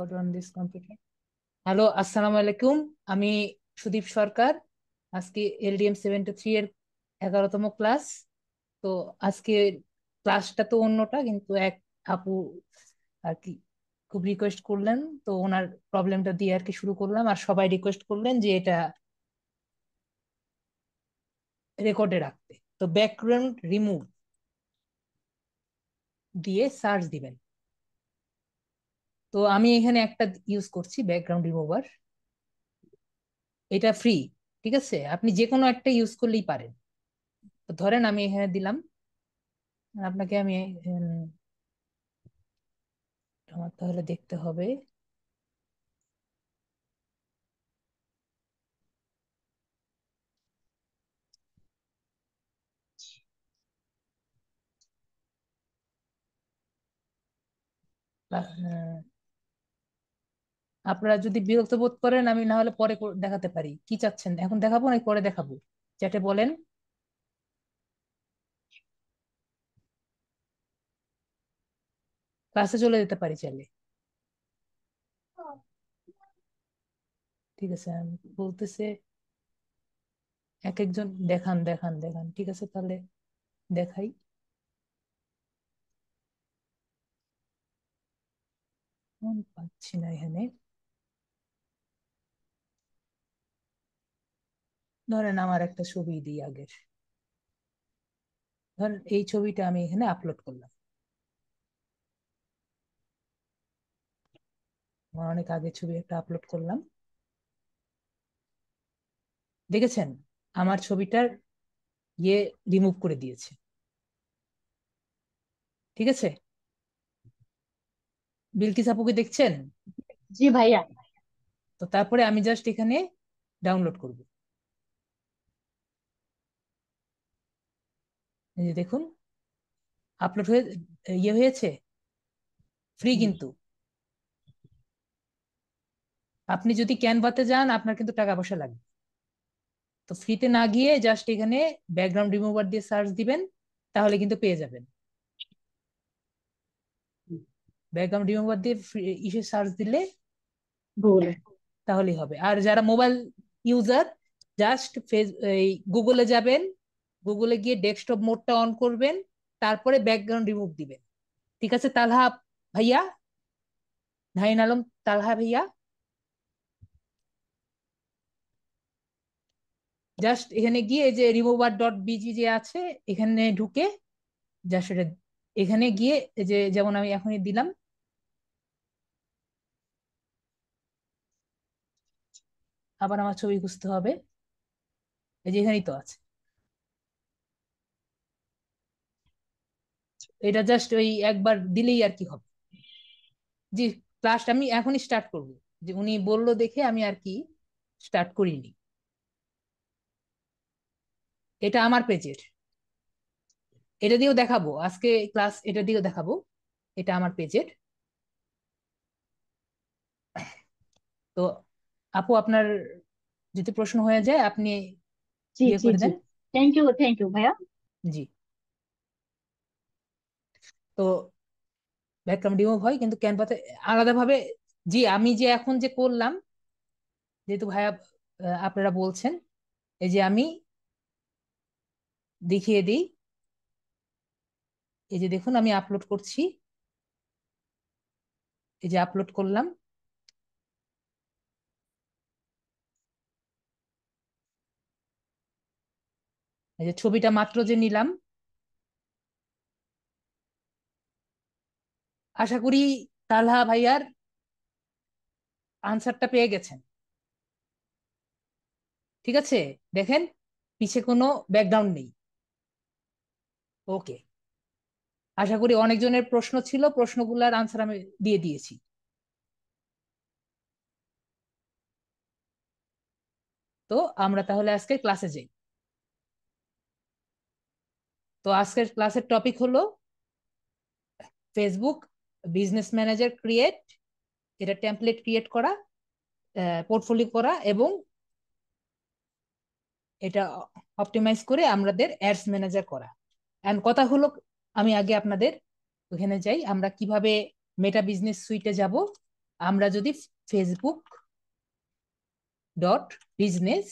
hello আসসালামু আলাইকুম আমি সুদীপ সরকার আজকে এলডিএম সেভেন্টি থ্রি এর এগারোতম ক্লাস তো আজকে ক্লাসটা তো অন্যটা কিন্তু এক আপু আর কি খুব রিকোয়েস্ট করলেন তো ওনার প্রবলেমটা দিয়ে আর কি শুরু করলাম আর সবাই রিকোয়েস্ট করলেন যে এটা রেকর্ডে রাখতে তো ব্যাকগ্রাউন্ড রিমুভ দিয়ে সার্চ দিবেন তো আমি এখানে একটা ইউজ করছি ব্যাকগ্রাউন্ড রিমুভার এটা ফ্রি ঠিক আছে আপনি যে কোনো একটা ইউজ করলেই পারেন তো ধরেন আমি এখানে দিলাম আপনাকে আমি আমার তাহলে দেখতে হবে হ্যাঁ আপনারা যদি বিরক্ত বোধ করেন আমি না হলে পরে দেখাতে পারি কি চাচ্ছেন এখন দেখাবো নাকি পরে দেখাবো চ্যাটে বলেন ক্লাসে চলে যেতে পারি চাইলে ঠিক আছে বলতেছে এক একজন দেখান দেখান দেখান ঠিক আছে তাহলে দেখাই পাচ্ছি না এখানে ধরেন আমার একটা ছবি দিই আগের ধরেন এই ছবিটা আমি এখানে আপলোড করলাম অনেক আগে ছবি একটা আপলোড করলাম দেখেছেন আমার ছবিটার ইয়ে রিমুভ করে দিয়েছে ঠিক আছে বিলকিস আপুকে দেখছেন জি ভাইয়া তো তারপরে আমি জাস্ট এখানে ডাউনলোড করবো এই যে দেখুন আপলোড হয়ে ইয়ে হয়েছে ফ্রি কিন্তু আপনি যদি ক্যানভাতে যান আপনার কিন্তু টাকা পয়সা লাগবে তো ফ্রিতে না গিয়ে জাস্ট এখানে ব্যাকগ্রাউন্ড রিমুভার দিয়ে সার্চ দিবেন তাহলে কিন্তু পেয়ে যাবেন ব্যাকগ্রাউন্ড রিমুভার দিয়ে ইসে সার্চ দিলে গুগলে তাহলেই হবে আর যারা মোবাইল ইউজার জাস্ট ফেস এই গুগলে যাবেন গুগলে গিয়ে ডেস্কটপ মোডটা অন করবেন তারপরে ব্যাকগ্রাউন্ড রিমুভ দিবেন ঠিক আছে তালহা ভাইয়া ধাইন আলম তালহা ভাইয়া জাস্ট এখানে গিয়ে যে রিমুভার ডট বিজি যে আছে এখানে ঢুকে জাস্ট এটা এখানে গিয়ে যে যেমন আমি এখনই দিলাম আবার আমার ছবি খুঁজতে হবে এই যে এখানেই তো আছে এটা জাস্ট ওই একবার দিলেই আর কি হবে জি ক্লাসটা আমি এখনই স্টার্ট করব যে উনি বললো দেখে আমি আর কি স্টার্ট করিনি এটা আমার পেজের এটা দিয়েও দেখাবো আজকে ক্লাস এটা দিয়েও দেখাবো এটা আমার পেজের তো আপু আপনার যদি প্রশ্ন হয়ে যায় আপনি থ্যাংক ইউ থ্যাংক ইউ ভাইয়া জি তো ব্যাকগ্রাউন্ড রিমুভ হয় কিন্তু ক্যানভাতে আলাদাভাবে জি আমি যে এখন যে করলাম যেহেতু ভাইয়া আপনারা বলছেন এই যে আমি দেখিয়ে দিই এই যে দেখুন আমি আপলোড করছি এই যে আপলোড করলাম এই যে ছবিটা মাত্র যে নিলাম আশা করি তালহা ভাইয়ার আনসারটা পেয়ে গেছেন ঠিক আছে দেখেন পিছে কোনো ব্যাকগ্রাউন্ড নেই ওকে আশা করি অনেকজনের প্রশ্ন ছিল প্রশ্নগুলোর আনসার আমি দিয়ে দিয়েছি তো আমরা তাহলে আজকে ক্লাসে যাই তো আজকের ক্লাসের টপিক হলো ফেসবুক বিজনেস ম্যানেজার ক্রিয়েট এটা টেমপ্লেট ক্রিয়েট করা পোর্টফোলিও করা এবং এটা অপটিমাইজ করে আমাদের অ্যাডস ম্যানেজার করা এন্ড কথা হলো আমি আগে আপনাদের ওখানে যাই আমরা কিভাবে মেটা বিজনেস সুইটে যাব আমরা যদি Facebook dot business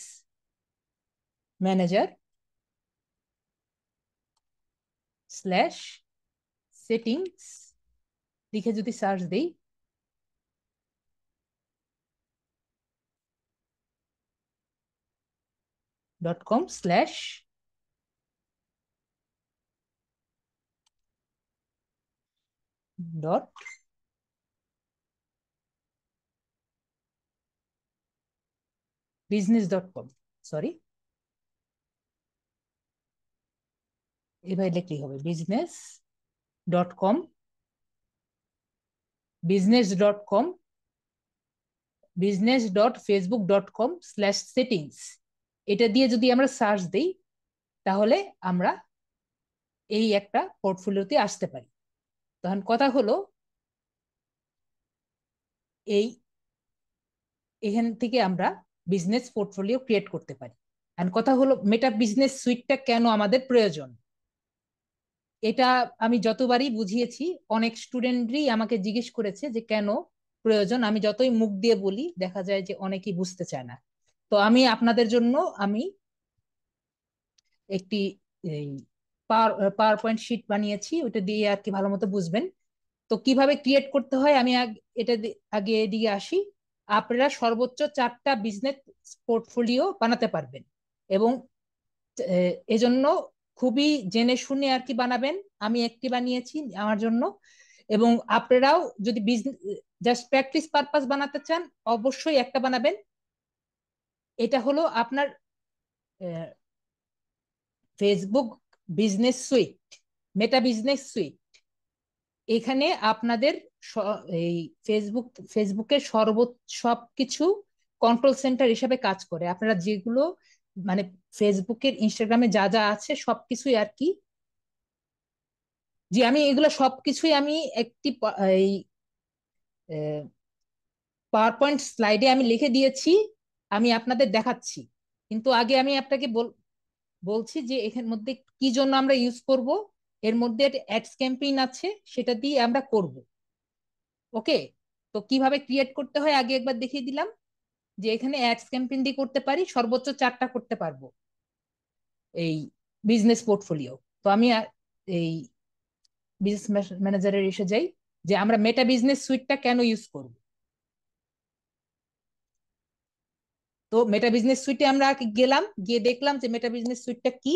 manager slash settings লিখে যদি সার্চ দিই dot com slash dot com sorry এভাবে লিখলেই হবে business dot com business business dot dot com Facebook dot com slash settings এটা দিয়ে যদি আমরা সার্চ দিই তাহলে আমরা এই একটা পোর্টফোলিওতে আসতে পারি তখন কথা হলো এই এখান থেকে আমরা বিজনেস পোর্টফোলিও ক্রিয়েট করতে পারি আর কথা হলো মেটা বিজনেস সুইটটা কেন আমাদের প্রয়োজন এটা আমি যতবারই বুঝিয়েছি অনেক স্টুডেন্টরই আমাকে জিজ্ঞেস করেছে যে কেন প্রয়োজন আমি যতই মুখ দিয়ে বলি দেখা যায় যে অনেকেই বুঝতে চায় না তো আমি আপনাদের জন্য আমি একটি পাওয়ার পয়েন্ট শিট বানিয়েছি ওটা দিয়ে আর কি ভালো মতো বুঝবেন তো কিভাবে ক্রিয়েট করতে হয় আমি এটা আগে এদিকে আসি আপনারা সর্বোচ্চ চারটা বিজনেস পোর্টফোলিও বানাতে পারবেন এবং এজন্য খুবই জেনে শুনে আর কি বানাবেন আমি একটি বানিয়েছি আমার জন্য এবং আপনারাও যদি জাস্ট প্র্যাকটিস পারপাস বানাতে চান অবশ্যই একটা বানাবেন এটা হলো আপনার Facebook business suite Meta business suite এখানে আপনাদের এই ফেসবুক ফেসবুকের সর্ব সবকিছু কন্ট্রোল সেন্টার হিসাবে কাজ করে আপনারা যেগুলো মানে ফেসবুকের ইনস্টাগ্রামে যা যা আছে সবকিছুই আর কি জি আমি এগুলো সবকিছুই আমি একটি এই পাওয়ার পয়েন্ট স্লাইডে আমি লিখে দিয়েছি আমি আপনাদের দেখাচ্ছি কিন্তু আগে আমি আপনাকে বলছি যে এখান মধ্যে কি জন্য আমরা ইউজ করব এর মধ্যে একটা অ্যাডস ক্যাম্পেইন আছে সেটা দিয়ে আমরা করব ওকে তো কিভাবে ক্রিয়েট করতে হয় আগে একবার দেখিয়ে দিলাম যে এখানে অ্যাডস ক্যাম্পেইনটি করতে পারি সর্বোচ্চ চারটা করতে পারবো এই বিজনেস পোর্টফোলিও তো আমি এই বিজনেস ম্যানেজারের এসে যাই যে আমরা মেটা বিজনেস সুইটটা কেন ইউজ করব তো মেটা বিজনেস সুইটে আমরা গেলাম গিয়ে দেখলাম যে মেটা বিজনেস সুইটটা কি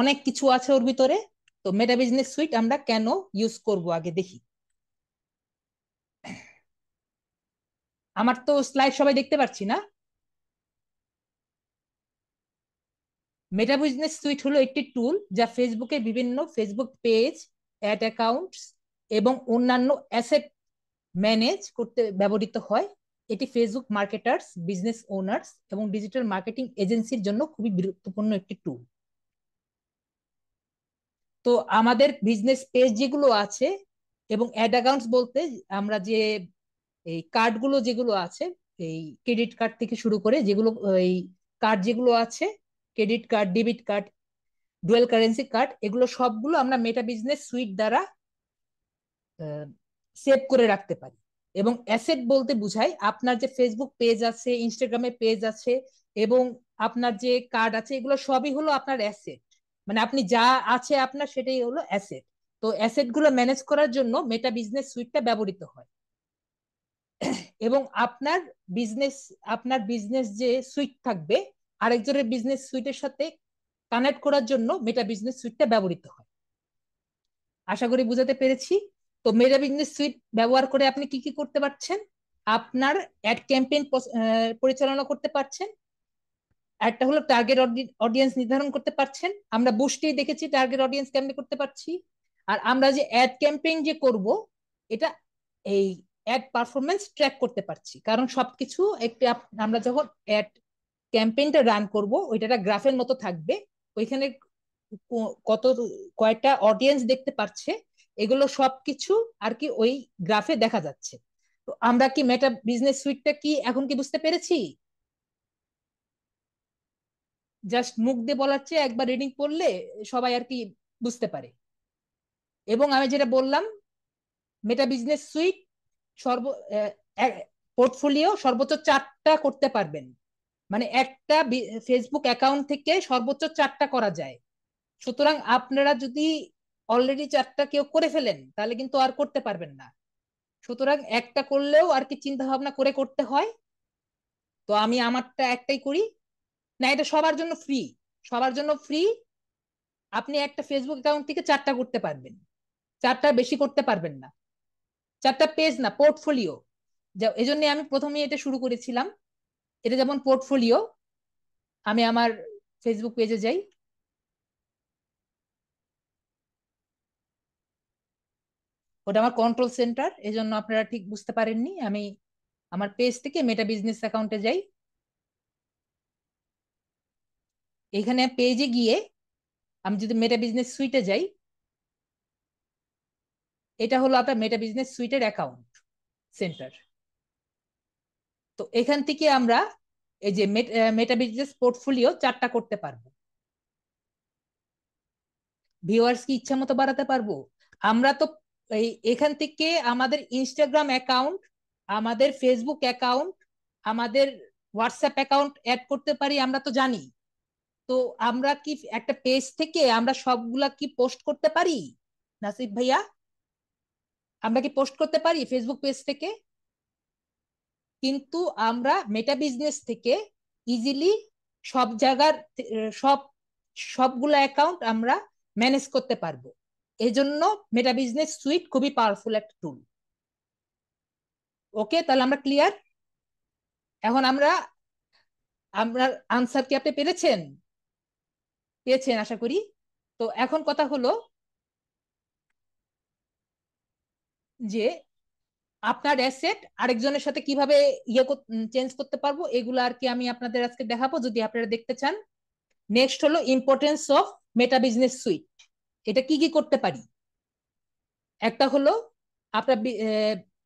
অনেক কিছু আছে ওর ভিতরে তো মেটা বিজনেস সুইট আমরা কেন ইউজ করব আগে দেখি আমার তো স্লাইড সবাই দেখতে পাচ্ছি না মেটা বিজনেস সুইট হলো একটি টুল যা ফেসবুকে বিভিন্ন ফেসবুক পেজ অ্যাড অ্যাকাউন্টস এবং অন্যান্য অ্যাসেট ম্যানেজ করতে ব্যবহৃত হয় এটি ফেসবুক মার্কেটার্স বিজনেস ওনার্স এবং ডিজিটাল মার্কেটিং এজেন্সির জন্য খুবই গুরুত্বপূর্ণ একটি টুল তো আমাদের বিজনেস পেজ যেগুলো আছে এবং অ্যাড অ্যাকাউন্টস বলতে আমরা যে এই কার্ডগুলো যেগুলো আছে এই ক্রেডিট কার্ড থেকে শুরু করে যেগুলো এই কার্ড যেগুলো আছে credit card debit card dual currency card এগুলো সবগুলো আমরা মেটা বিজনেস সুইট দ্বারা সেভ করে রাখতে পারি এবং অ্যাসেট বলতে বুঝাই আপনার যে ফেসবুক পেজ আছে ইনস্টাগ্রামে পেজ আছে এবং আপনার যে কার্ড আছে এগুলো সবই হলো আপনার অ্যাসেট মানে আপনি যা আছে আপনার সেটাই হলো অ্যাসেট তো অ্যাসেট গুলো ম্যানেজ করার জন্য মেটা বিজনেস সুইটটা ব্যবহৃত হয় এবং আপনার বিজনেস আপনার বিজনেস যে সুইট থাকবে আরেকজনের বিজনেস সুইটের সাথে কানেক্ট করার জন্য মেটা বিজনেস সুইটটা ব্যবহৃত হয় আশা করি বুঝাতে পেরেছি তো মেটা বিজনেস সুইট ব্যবহার করে আপনি কি কি করতে পারছেন আপনার অ্যাড ক্যাম্পেইন পরিচালনা করতে পারছেন একটা হলো টার্গেট অডিয়েন্স নির্ধারণ করতে পারছেন আমরা বুস্টেই দেখেছি টার্গেট অডিয়েন্স কেমনে করতে পারছি আর আমরা যে অ্যাড ক্যাম্পেইন যে করব এটা এই অ্যাড পারফরমেন্স ট্র্যাক করতে পারছি কারণ সবকিছু একটি আমরা যখন অ্যাড ক্যাম্পেইনটা রান করব ওইটা একটা গ্রাফের মতো থাকবে ওইখানে কত কয়টা অডিয়েন্স দেখতে পারছে এগুলো সবকিছু আর কি ওই গ্রাফে দেখা যাচ্ছে তো আমরা কি মেটা বিজনেস সুইটটা কি এখন কি বুঝতে পেরেছি জাস্ট মুখ দিয়ে বলার চেয়ে একবার রিডিং পড়লে সবাই আর কি বুঝতে পারে এবং আমি যেটা বললাম মেটা বিজনেস সুইট সর্ব পোর্টফোলিও সর্বোচ্চ চারটা করতে পারবেন মানে একটা ফেসবুক অ্যাকাউন্ট থেকে সর্বোচ্চ চারটা করা যায় সুতরাং আপনারা যদি অলরেডি চারটা কেউ করে ফেলেন তাহলে কিন্তু আর করতে পারবেন না সুতরাং একটা করলেও আর কি চিন্তা ভাবনা করে করতে হয় তো আমি আমারটা একটাই করি না এটা সবার জন্য ফ্রি সবার জন্য ফ্রি আপনি একটা ফেসবুক অ্যাকাউন্ট থেকে চারটা করতে পারবেন চারটা বেশি করতে পারবেন না চারটা পেজ না পোর্টফোলিও এই জন্য আমি প্রথমে এটা শুরু করেছিলাম এটা যেমন পোর্টফোলিও আমি আমার ফেসবুক পেজে যাই ওটা আমার কন্ট্রোল সেন্টার এই জন্য আপনারা ঠিক বুঝতে পারেননি আমি আমার পেজ থেকে মেটা বিজনেস অ্যাকাউন্টে যাই এখানে পেজে গিয়ে আমি যদি মেটা বিজনেস সুইটে যাই এটা হলো আপনার মেটা বিজনেস সুইটের অ্যাকাউন্ট সেন্টার তো এখান থেকে আমরা এই যে মেটা বিজনেস পোর্টফোলিও চারটা করতে পারবো ভিউয়ার্স কি ইচ্ছা মতো বাড়াতে পারবো আমরা তো এই এখান থেকে আমাদের ইনস্টাগ্রাম অ্যাকাউন্ট আমাদের ফেসবুক অ্যাকাউন্ট আমাদের হোয়াটসঅ্যাপ অ্যাকাউন্ট অ্যাড করতে পারি আমরা তো জানি তো আমরা কি একটা পেজ থেকে আমরা সবগুলা কি পোস্ট করতে পারি নাসিব ভাইয়া আমরা কি পোস্ট করতে পারি ফেসবুক পেজ থেকে কিন্তু আমরা মেটা বিজনেস থেকে ইজিলি সব জায়গার সব সবগুলো অ্যাকাউন্ট আমরা ম্যানেজ করতে পারবো এজন্য মেটা বিজনেস সুইট খুবই পাওয়ারফুল একটা টুল ওকে তাহলে আমরা ক্লিয়ার এখন আমরা আমরা আনসার কি আপনি পেরেছেন পেয়েছেন আশা করি তো এখন কথা হলো যে আপনার অ্যাসেট আরেকজনের সাথে কিভাবে ইয়ে চেঞ্জ করতে পারবো এগুলো আর কি আমি আপনাদের আজকে দেখাবো যদি আপনারা দেখতে চান নেক্সট হলো importance of Meta business suite এটা কি কি করতে পারি একটা হলো আপনার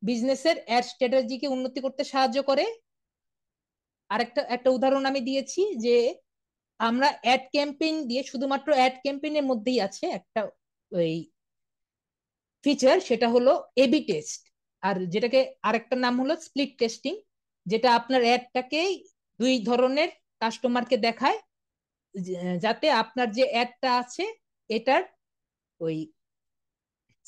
বিজনেসের অ্যাড স্ট্র্যাটেজিকে উন্নতি করতে সাহায্য করে আরেকটা একটা উদাহরণ আমি দিয়েছি যে আমরা অ্যাড ক্যাম্পেইন দিয়ে শুধুমাত্র অ্যাড ক্যাম্পেইনের মধ্যেই আছে একটা ওই ফিচার সেটা হলো এবি টেস্ট আর যেটাকে আরেকটা নাম হলো স্প্লিট টেস্টিং যেটা আপনার অ্যাডটাকেই দুই ধরনের কাস্টমারকে দেখায় যাতে আপনার যে অ্যাডটা আছে এটার ওই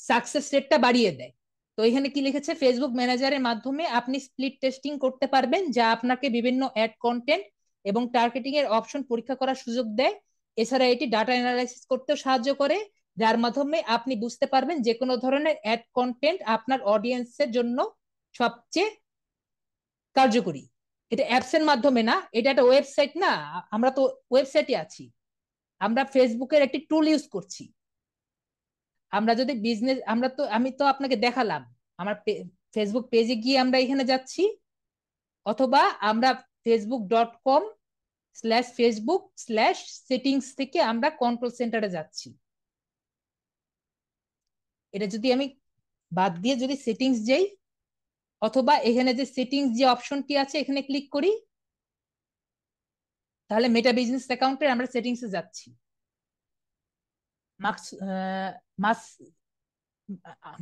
সাকসেস রেটটা বাড়িয়ে দেয় তো এখানে কি লিখেছে ফেসবুক ম্যানেজারের মাধ্যমে আপনি স্প্লিট টেস্টিং করতে পারবেন যা আপনাকে বিভিন্ন অ্যাড কন্টেন্ট এবং টার্গেটিং এর অপশন পরীক্ষা করার সুযোগ দেয় এছাড়া এটি ডাটা অ্যানালাইসিস করতেও সাহায্য করে যার মাধ্যমে আপনি বুঝতে পারবেন যে কোনো ধরনের অ্যাড কন্টেন্ট আপনার অডিয়েন্সের জন্য সবচেয়ে কার্যকরী এটা অ্যাপসের মাধ্যমে না এটা একটা ওয়েবসাইট না আমরা তো ওয়েবসাইটে আছি আমরা ফেসবুকের একটি টুল ইউজ করছি আমরা যদি বিজনেস আমরা তো আমি তো আপনাকে দেখালাম আমার ফেসবুক পেজে গিয়ে আমরা এখানে যাচ্ছি অথবা আমরা Facebook dot com slash Facebook slash settings থেকে আমরা কন্ট্রোল সেন্টারে যাচ্ছি এটা যদি আমি বাদ দিয়ে যদি সেটিংস যাই অথবা এখানে যে সেটিংস যে অপশনটি আছে এখানে ক্লিক করি তাহলে মেটা বিজনেস অ্যাকাউন্টের আমরা সেটিংসে যাচ্ছি মার্কস মাস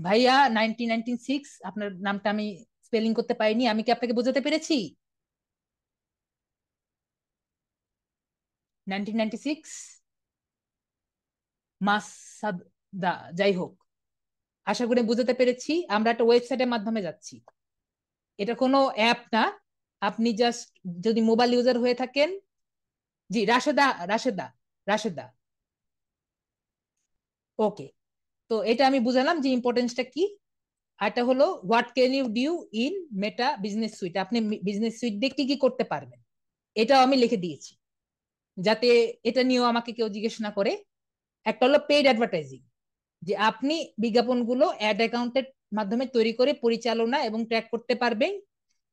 ভাইয়া নাইনটিন নাইনটিন সিক্স আপনার নামটা আমি স্পেলিং করতে পারিনি আমি কি আপনাকে বোঝাতে পেরেছি নাইনটিন নাইনটি সিক্স মাস যাই হোক আশা করি বুঝতে পেরেছি আমরা একটা ওয়েবসাইটের মাধ্যমে যাচ্ছি এটা কোনো অ্যাপ না আপনি জাস্ট যদি মোবাইল ইউজার হয়ে থাকেন জি রাশেদা রাশেদা রাশেদা ওকে তো এটা আমি বুঝালাম যে ইম্পর্টেন্সটা কি এটা হলো what can you do in Meta business suite আপনি বিজনেস সুইট দিয়ে কি কি করতে পারবেন এটাও আমি লিখে দিয়েছি যাতে এটা নিয়েও আমাকে কেউ জিজ্ঞেস না করে একটা হলো পেইড অ্যাডভার্টাইজিং যে আপনি বিজ্ঞাপনগুলো অ্যাড অ্যাকাউন্টের মাধ্যমে তৈরি করে পরিচালনা এবং ট্র্যাক করতে পারবেন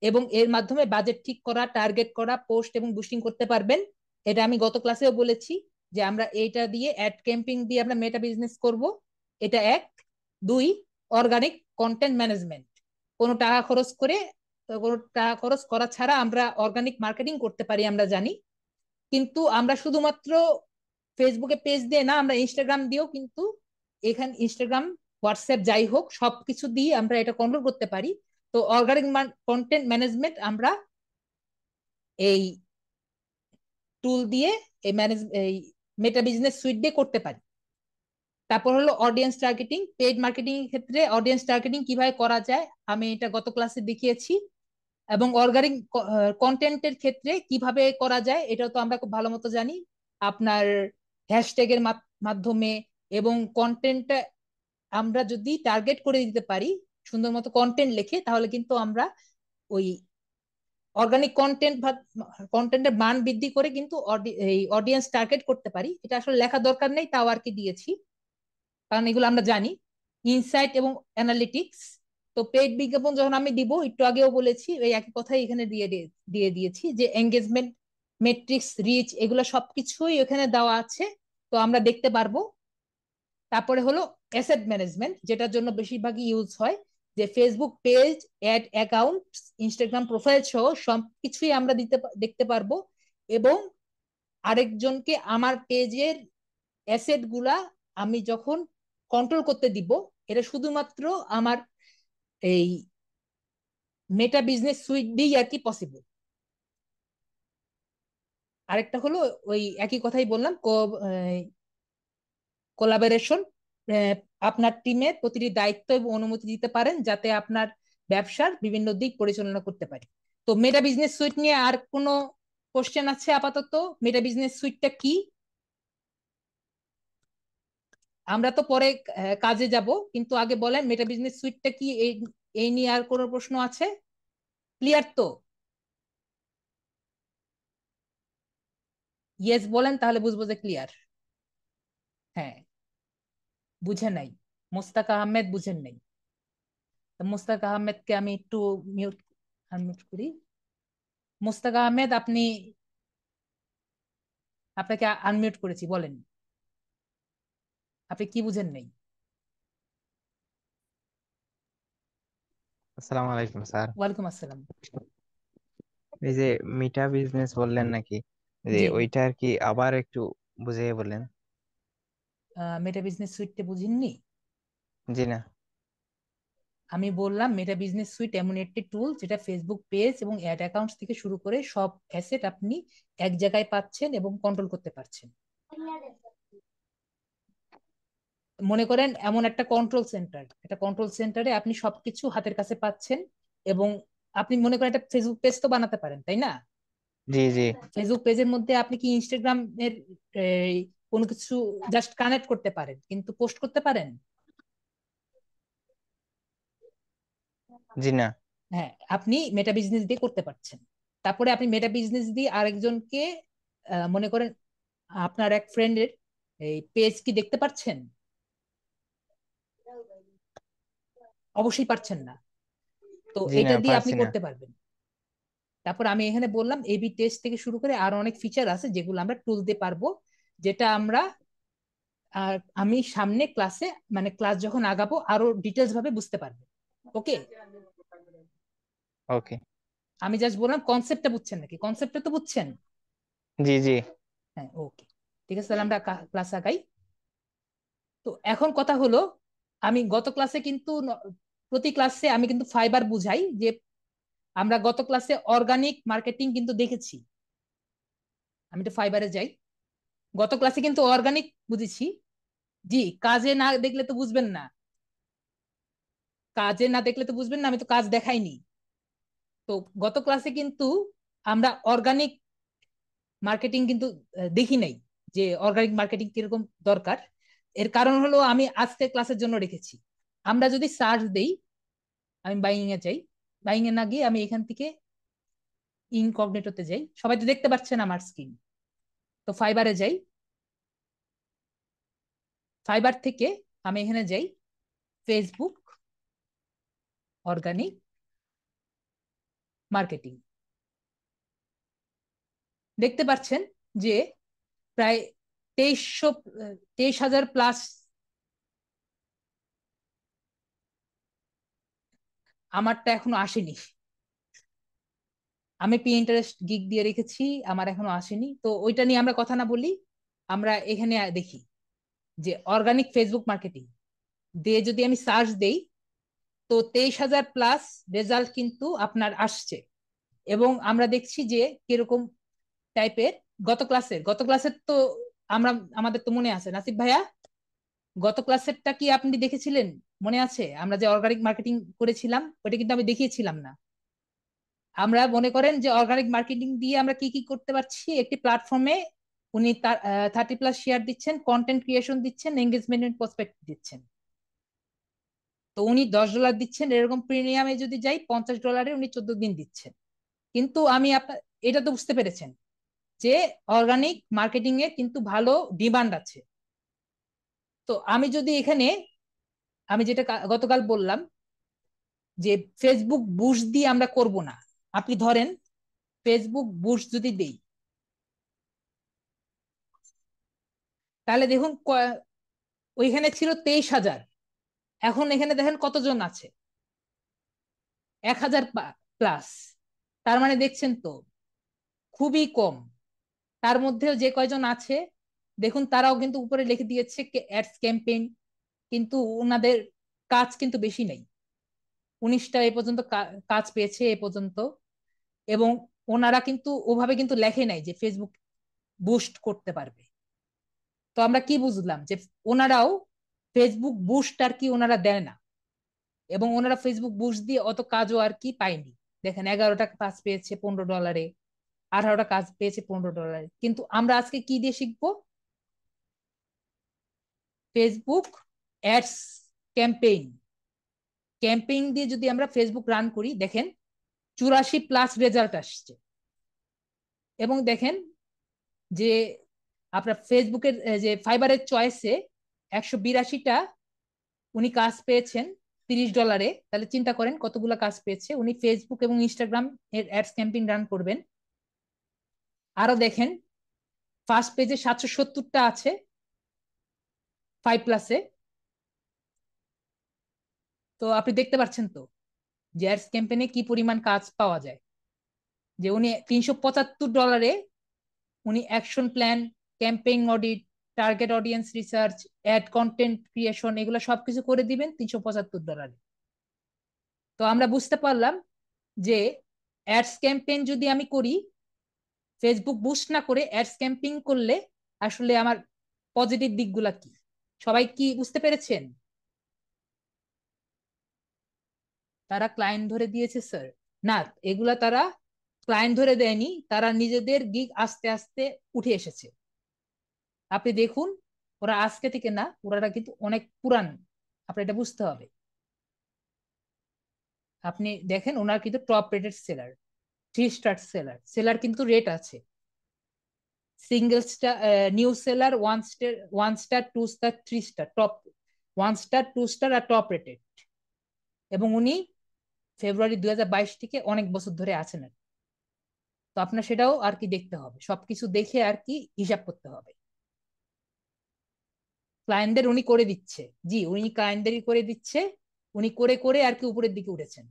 এবং এর মাধ্যমে বাজেট ঠিক করা টার্গেট করা পোস্ট এবং বুস্টিং করতে পারবেন এটা আমি গত ক্লাসেও বলেছি যে আমরা এইটা দিয়ে অ্যাড ক্যাম্পিং দিয়ে আমরা মেটা বিজনেস করব এটা এক দুই অর্গানিক কন্টেন্ট ম্যানেজমেন্ট কোনো টাকা খরচ করে কোনো টাকা খরচ করা ছাড়া আমরা অর্গানিক মার্কেটিং করতে পারি আমরা জানি কিন্তু আমরা শুধুমাত্র ফেসবুকে পেজ দিয়ে না আমরা ইনস্টাগ্রাম দিয়েও কিন্তু এখানে ইনস্টাগ্রাম হোয়াটসঅ্যাপ যাই হোক সবকিছু দিয়ে আমরা এটা কন্ট্রোল করতে পারি তো অর্গানিক কন্টেন্ট ম্যানেজমেন্ট আমরা এই টুল দিয়ে এই ম্যানেজ এই মেটা বিজনেস সুইট দিয়ে করতে পারি তারপর হলো অডিয়েন্স টার্গেটিং পেইড মার্কেটিং এর ক্ষেত্রে অডিয়েন্স টার্গেটিং কিভাবে করা যায় আমি এটা গত ক্লাসে দেখিয়েছি এবং অর্গানিক কন্টেন্টের ক্ষেত্রে কিভাবে করা যায় এটা তো আমরা খুব ভালো মতো জানি আপনার হ্যাশট্যাগের মাধ্যমে এবং কন্টেন্টটা আমরা যদি টার্গেট করে দিতে পারি সুন্দর মতো কন্টেন্ট লেখে তাহলে কিন্তু আমরা ওই অর্গানিক কন্টেন্ট কন্টেন্ট কন্টেন্টের মান বৃদ্ধি করে কিন্তু এই অডিয়েন্স টার্গেট করতে পারি এটা আসলে লেখা দরকার নেই তাও আর কি দিয়েছি কারণ এগুলো আমরা জানি ইনসাইট এবং অ্যানালিটিক্স তো পেড বিজ্ঞাপন যখন আমি দিব একটু আগেও বলেছি এই একই কথাই এখানে দিয়ে দিয়ে দিয়েছি যে এঙ্গেজমেন্ট মেট্রিক্স রিচ এগুলো সবকিছুই এখানে দেওয়া আছে তো আমরা দেখতে পারবো তারপরে হলো অ্যাসেট ম্যানেজমেন্ট যেটার জন্য বেশিরভাগই ইউজ হয় যে Facebook page ad account Instagram profile সহ সব কিছুই আমরা দিতে দেখতে পারবো এবং আরেকজনকে আমার পেজের অ্যাসেট গুলা আমি যখন কন্ট্রোল করতে দিব এটা শুধুমাত্র আমার এই মেটা বিজনেস সুইট দিয়েই আর কি পসিবল আরেকটা হলো ওই একই কথাই বললাম কোলাবোরেশন আপনার টিমে প্রতিটি দায়িত্ব এবং অনুমতি দিতে পারেন যাতে আপনার ব্যবসার বিভিন্ন দিক পরিচালনা করতে পারি তো মেটা বিজনেস সুইট নিয়ে আর কোনো কোশ্চেন আছে আপাতত মেটা বিজনেস সুইটটা কি আমরা তো পরে কাজে যাব কিন্তু আগে বলেন মেটা বিজনেস সুইটটা কি এই নিয়ে আর কোনো প্রশ্ন আছে ক্লিয়ার তো ইয়েস বলেন তাহলে বুঝবো যে ক্লিয়ার হ্যাঁ বুঝে নাই মোস্তাক আহমেদ বুঝেন নাই মোস্তাক আহমেদকে আমি একটু মিউট আনমিউট করি মোস্তাক আহমেদ আপনি আপনাকে আনমিউট করেছি বলেন আপনি কি বুঝেন নাই আসসালামু আলাইকুম স্যার ওয়ালাইকুম আসসালাম এই যে মিটা বিজনেস বললেন নাকি যে ওইটা আর কি আবার একটু বুঝিয়ে বলেন মেটা বিজনেস সুইটটা বুঝেননি জি না আমি বললাম মেটা বিজনেস সুইট এমন একটি টুল যেটা ফেসবুক পেজ এবং অ্যাড অ্যাকাউন্টস থেকে শুরু করে সব অ্যাসেট আপনি এক জায়গায় পাচ্ছেন এবং কন্ট্রোল করতে পারছেন মনে করেন এমন একটা কন্ট্রোল সেন্টার একটা কন্ট্রোল সেন্টারে আপনি সবকিছু হাতের কাছে পাচ্ছেন এবং আপনি মনে করেন একটা ফেসবুক পেজ তো বানাতে পারেন তাই না জি জি ফেসবুক পেজের মধ্যে আপনি কি ইনস্টাগ্রাম এর কোনো কিছু জাস্ট কানেক্ট করতে পারেন কিন্তু পোস্ট করতে পারেন জি না হ্যাঁ আপনি মেটা বিজনেস দিয়ে করতে পারছেন তারপরে আপনি মেটা বিজনেস দিয়ে আরেকজনকে মনে করেন আপনার এক ফ্রেন্ডের এই পেজ কি দেখতে পাচ্ছেন অবশ্যই পারছেন না তো এটা দিয়ে আপনি করতে পারবেন তারপর আমি এখানে বললাম এবি টেস্ট থেকে শুরু করে আরো অনেক ফিচার আছে যেগুলো আমরা টুল পারবো যেটা আমরা আর আমি সামনে ক্লাসে মানে ক্লাস যখন আগাবো আরো ডিটেলস ভাবে বুঝতে পারবো ওকে ওকে আমি জাস্ট বললাম কনসেপ্টটা বুঝছেন নাকি কনসেপ্টটা তো বুঝছেন জি জি হ্যাঁ ওকে ঠিক আছে তাহলে আমরা ক্লাস আগাই তো এখন কথা হলো আমি গত ক্লাসে কিন্তু প্রতি ক্লাসে আমি কিন্তু ফাইবার বুঝাই যে আমরা গত ক্লাসে অর্গানিক মার্কেটিং কিন্তু দেখেছি আমি তো ফাইবারে যাই গত ক্লাসে কিন্তু অর্গানিক বুঝেছি জি কাজে না দেখলে তো বুঝবেন না কাজে না দেখলে তো বুঝবেন না আমি তো কাজ দেখাইনি তো গত ক্লাসে কিন্তু আমরা অর্গানিক মার্কেটিং কিন্তু দেখি নাই যে অর্গানিক মার্কেটিং কিরকম দরকার এর কারণ হলো আমি আজকে ক্লাসের জন্য রেখেছি আমরা যদি সার্চ দেই আমি বাইং এ যাই বাইং এ না গিয়ে আমি এখান থেকে ইনকগনেটোতে যাই সবাই তো দেখতে পাচ্ছেন আমার স্ক্রিন তো ফাইবারে যাই ফাইবার থেকে আমি এখানে যাই ফেসবুক অর্গানিক মার্কেটিং দেখতে পাচ্ছেন যে প্রায় তেইশশো তেইশ হাজার প্লাস আমারটা এখনো আসেনি আমি পি ইন্টারেস্ট গিগ দিয়ে রেখেছি আমার এখনো আসেনি তো ওইটা নিয়ে আমরা কথা না বলি আমরা এখানে দেখি যে অর্গানিক ফেসবুক মার্কেটিং দিয়ে যদি আমি সার্চ দেই তো তেইশ হাজার প্লাস রেজাল্ট কিন্তু আপনার আসছে এবং আমরা দেখছি যে কিরকম টাইপের গত ক্লাসের গত ক্লাসের তো আমরা আমাদের তো মনে আছে নাসিব ভাইয়া গত ক্লাসেরটা কি আপনি দেখেছিলেন মনে আছে আমরা যে অর্গানিক মার্কেটিং করেছিলাম ওটা কিন্তু আমি দেখিয়েছিলাম না আমরা মনে করেন যে অর্গানিক মার্কেটিং দিয়ে আমরা কি কি করতে পারছি একটি প্ল্যাটফর্মে উনি তার থার্টি প্লাস শেয়ার দিচ্ছেন কন্টেন্ট ক্রিয়েশন দিচ্ছেন এঙ্গেজমেন্ট প্রসপেক্ট দিচ্ছেন তো উনি দশ ডলার দিচ্ছেন এরকম প্রিমিয়ামে যদি যাই পঞ্চাশ ডলারে উনি চোদ্দ দিন দিচ্ছেন কিন্তু আমি আপনার এটা তো বুঝতে পেরেছেন যে অর্গানিক মার্কেটিং এ কিন্তু ভালো ডিমান্ড আছে তো আমি যদি এখানে আমি যেটা গতকাল বললাম যে ফেসবুক বুস দিয়ে আমরা করব না আপনি ধরেন ফেসবুক বুস্ট যদি দেই তাহলে দেখুন ওইখানে ছিল তেইশ হাজার এখন এখানে দেখেন কতজন আছে এক হাজার প্লাস তার মানে দেখছেন তো খুবই কম তার মধ্যেও যে কয়জন আছে দেখুন তারাও কিন্তু উপরে লিখে দিয়েছে অ্যাডস ক্যাম্পেইন কিন্তু ওনাদের কাজ কিন্তু বেশি নেই উনিশটা এ পর্যন্ত কাজ পেয়েছে এ পর্যন্ত এবং ওনারা কিন্তু ওভাবে কিন্তু লেখে নাই যে ফেসবুক বুস্ট করতে পারবে তো আমরা কি বুঝলাম যে ওনারাও ফেসবুক বুস্ট আর কি ওনারা দেয় না এবং ওনারা ফেসবুক বুস্ট দিয়ে অত কাজও আর কি পায়নি দেখেন এগারোটা কাজ পেয়েছে পনেরো ডলারে আঠারোটা কাজ পেয়েছে পনেরো ডলারে কিন্তু আমরা আজকে কি দিয়ে শিখবো ফেসবুক অ্যাডস ক্যাম্পেইন ক্যাম্পেইন দিয়ে যদি আমরা ফেসবুক রান করি দেখেন চুরাশি প্লাস রেজাল্ট আসছে এবং দেখেন যে আপনার ফেসবুকের যে ফাইবারের চয়েসে একশো বিরাশিটা উনি কাজ পেয়েছেন তিরিশ ডলারে তাহলে চিন্তা করেন কতগুলো কাজ পেয়েছে উনি ফেসবুক এবং ইনস্টাগ্রাম এর অ্যাডস ক্যাম্পিং রান করবেন আরো দেখেন ফার্স্ট পেজে সাতশো সত্তরটা আছে ফাইভ প্লাসে তো আপনি দেখতে পাচ্ছেন তো জেয়ার্স ক্যাম্পেনে কি পরিমাণ কাজ পাওয়া যায় যে উনি তিনশো পঁচাত্তর ডলারে উনি action plan campaign audit target audience research ad content creation এগুলো সবকিছু করে দিবেন তিনশো পঁচাত্তর ডলারে তো আমরা বুঝতে পারলাম যে অ্যাডস ক্যাম্পেইন যদি আমি করি ফেসবুক বুস্ট না করে অ্যাডস ক্যাম্পেইন করলে আসলে আমার পজিটিভ দিকগুলা কি সবাই কি বুঝতে পেরেছেন তারা ক্লায়েন্ট ধরে দিয়েছে স্যার না এগুলা তারা ক্লায়েন্ট ধরে দেয়নি তারা নিজেদের গিগ আস্তে আস্তে উঠে এসেছে আপনি দেখুন ওরা আজকে থেকে না ওরা কিন্তু অনেক পুরান আপনি এটা বুঝতে হবে আপনি দেখেন ওনার কিন্তু top rated seller three star seller seller কিন্তু রেট আছে single star new seller one star one star two star three star top one star two star আর টপ রেটেড এবং উনি ফেব্রুয়ারি দুই থেকে অনেক বছর ধরে আছেন আর তো আপনার সেটাও আর কি দেখতে হবে সবকিছু দেখে আর কি হিসাব করতে হবে ক্লায়েন্টদের উনি করে দিচ্ছে জি উনি ক্লায়েন্টদেরই করে দিচ্ছে উনি করে করে আর কি উপরের দিকে উঠেছেন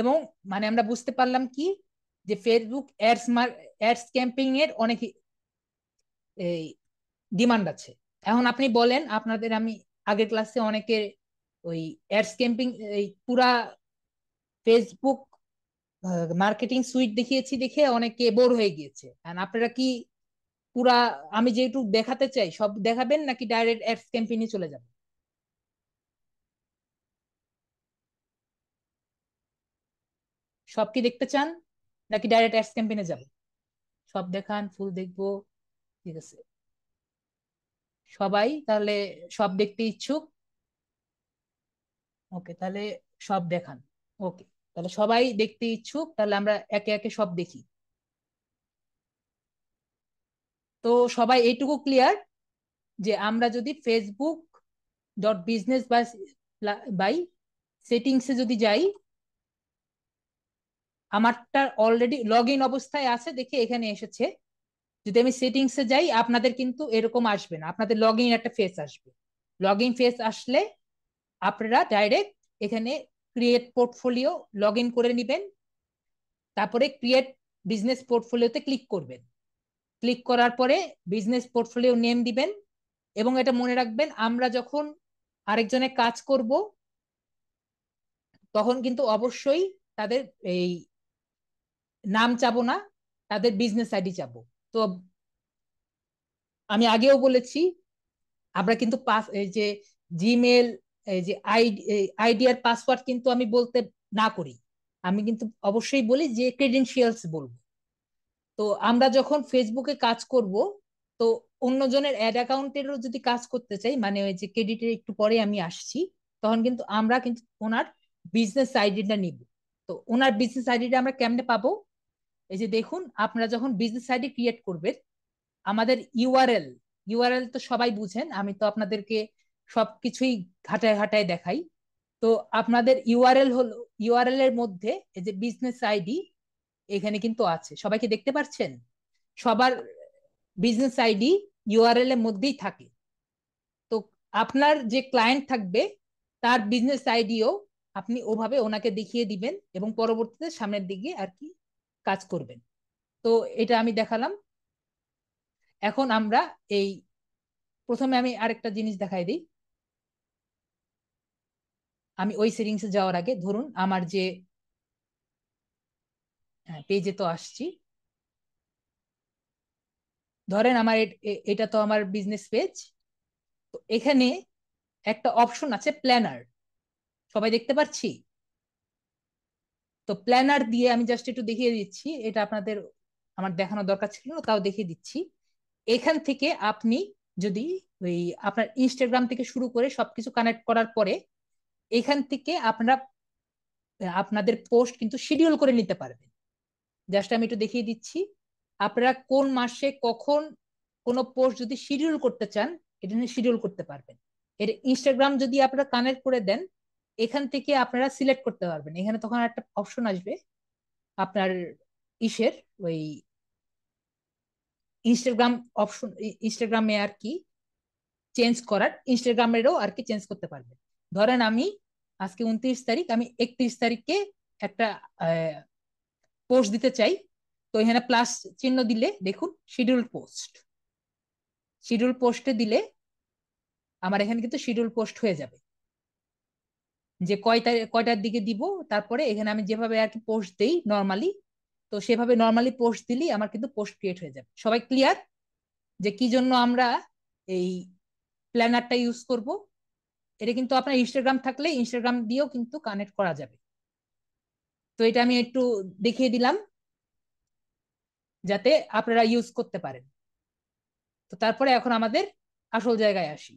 এবং মানে আমরা বুঝতে পারলাম কি যে ফেসবুক অ্যাডস অ্যাডস ক্যাম্পিং এর অনেক এই ডিমান্ড আছে এখন আপনি বলেন আপনাদের আমি আগের ক্লাসে অনেকে ওই অ্যাডস ক্যাম্পিং এই পুরা ফেসবুক মার্কেটিং সুইট দেখিয়েছি দেখে অনেকে বোর হয়ে গিয়েছে আপনারা কি পুরা আমি যেটু দেখাতে চাই সব দেখাবেন নাকি ডাইরেক্ট অ্যাডস ক্যাম্পেইনে চলে যাবেন সব কি দেখতে চান নাকি ডাইরেক্ট অ্যাডস ক্যাম্পেইনে যাব সব দেখান ফুল দেখবো ঠিক আছে সবাই তাহলে সব দেখতে ইচ্ছুক ওকে তাহলে সব দেখান ওকে তাহলে সবাই দেখতে ইচ্ছুক তাহলে আমরা একে একে সব দেখি তো সবাই এইটুকু ক্লিয়ার যে আমরা যদি ফেসবুক ডট বিজনেস বাই সেটিংসে যদি যাই আমারটা অলরেডি লগ ইন অবস্থায় আছে দেখে এখানে এসেছে যদি আমি সেটিংসে যাই আপনাদের কিন্তু এরকম আসবে না আপনাদের লগ ইন একটা ফেস আসবে লগ ইন ফেস আসলে আপনারা ডাইরেক্ট এখানে ক্রিয়েট পোর্টফোলিও লগ ইন করে নেবেন তারপরে ক্রিয়েট বিজনেস পোর্টফোলিওতে ক্লিক করবেন ক্লিক করার পরে বিজনেস পোর্টফোলিও নেম দিবেন এবং এটা মনে রাখবেন আমরা যখন আরেকজনে কাজ করব তখন কিন্তু অবশ্যই তাদের এই নাম চাবো না তাদের বিজনেস আইডি চাবো তো আমি আগেও বলেছি আমরা কিন্তু পাস এই যে জিমেল এই যে আইডিয়ার পাসওয়ার্ড কিন্তু আমি বলতে না করি আমি কিন্তু অবশ্যই বলি যে ক্রেডেনশিয়ালস বলবো তো আমরা যখন ফেসবুকে কাজ করব তো অন্যজনের অ্যাড অ্যাকাউন্টেরও যদি কাজ করতে চাই মানে ওই যে ক্রেডিটের একটু পরে আমি আসছি তখন কিন্তু আমরা কিন্তু ওনার বিজনেস আইডিটা নিব তো ওনার বিজনেস আইডিটা আমরা কেমনে পাবো এই যে দেখুন আপনারা যখন বিজনেস আইডি ক্রিয়েট করবেন আমাদের ইউআরএল ইউআরএল তো সবাই বুঝেন আমি তো আপনাদেরকে সবকিছুই ঘাটায় ঘাটায় দেখাই তো আপনাদের ইউআরএল হলো ইউআরএল এর মধ্যে এই যে বিজনেস আইডি এখানে কিন্তু আছে সবাইকে দেখতে পাচ্ছেন সবার বিজনেস আইডি ইউআরএল এর মধ্যেই থাকে তো আপনার যে ক্লায়েন্ট থাকবে তার বিজনেস আইডিও আপনি ওভাবে ওনাকে দেখিয়ে দিবেন এবং পরবর্তীতে সামনের দিকে আর কি কাজ করবেন তো এটা আমি দেখালাম এখন আমরা এই প্রথমে আমি আরেকটা জিনিস দেখাই দিই আমি ওই সেটিংসে যাওয়ার আগে ধরুন আমার যে পেজে হ্যাঁ, তো আসছি ধরেন আমার এটা তো আমার বিজনেস পেজ তো এখানে একটা অপশন আছে প্ল্যানার সবাই দেখতে পাচ্ছি তো প্ল্যানার দিয়ে আমি জাস্ট একটু দেখিয়ে দিচ্ছি এটা আপনাদের আমার দেখানো দরকার ছিল তাও দেখিয়ে দিচ্ছি এখান থেকে আপনি যদি ওই আপনার ইনস্টাগ্রাম থেকে শুরু করে সবকিছু কানেক্ট করার পরে এখান থেকে আপনারা আপনাদের পোস্ট কিন্তু শিডিউল করে নিতে পারবেন জাস্ট আমি একটু দেখিয়ে দিচ্ছি আপনারা কোন মাসে কখন কোনো পোস্ট যদি শিডিউল করতে চান এটা নিয়ে শিডিউল করতে পারবেন এর ইনস্টাগ্রাম যদি আপনারা কানেক্ট করে দেন এখান থেকে আপনারা সিলেক্ট করতে পারবেন এখানে তখন একটা অপশন আসবে আপনার ইসের ওই ইনস্টাগ্রাম অপশন ইনস্টাগ্রামে আর কি চেঞ্জ করার ইনস্টাগ্রামেরও আর কি চেঞ্জ করতে পারবেন ধরেন আমি আজকে উনত্রিশ তারিখ আমি একত্রিশ তারিখকে একটা পোস্ট দিতে চাই তো এখানে প্লাস চিহ্ন দিলে দেখুন শিডিউল পোস্ট শিডিউল পোস্টে দিলে আমার এখানে কিন্তু শিডিউল পোস্ট হয়ে যাবে যে কয়টা কয়টার দিকে দিব তারপরে এখানে আমি যেভাবে আর কি পোস্ট দিই নর্মালি তো সেভাবে নর্মালি পোস্ট দিলেই আমার কিন্তু পোস্ট ক্রিয়েট হয়ে যাবে সবাই ক্লিয়ার যে কি জন্য আমরা এই প্ল্যানারটা ইউজ করব এটা কিন্তু আপনার ইনস্টাগ্রাম থাকলে ইনস্টাগ্রাম দিয়েও কিন্তু কানেক্ট করা যাবে তো এটা আমি একটু দেখিয়ে দিলাম যাতে আপনারা ইউজ করতে পারেন তো তারপরে এখন আমাদের আসল জায়গায় আসি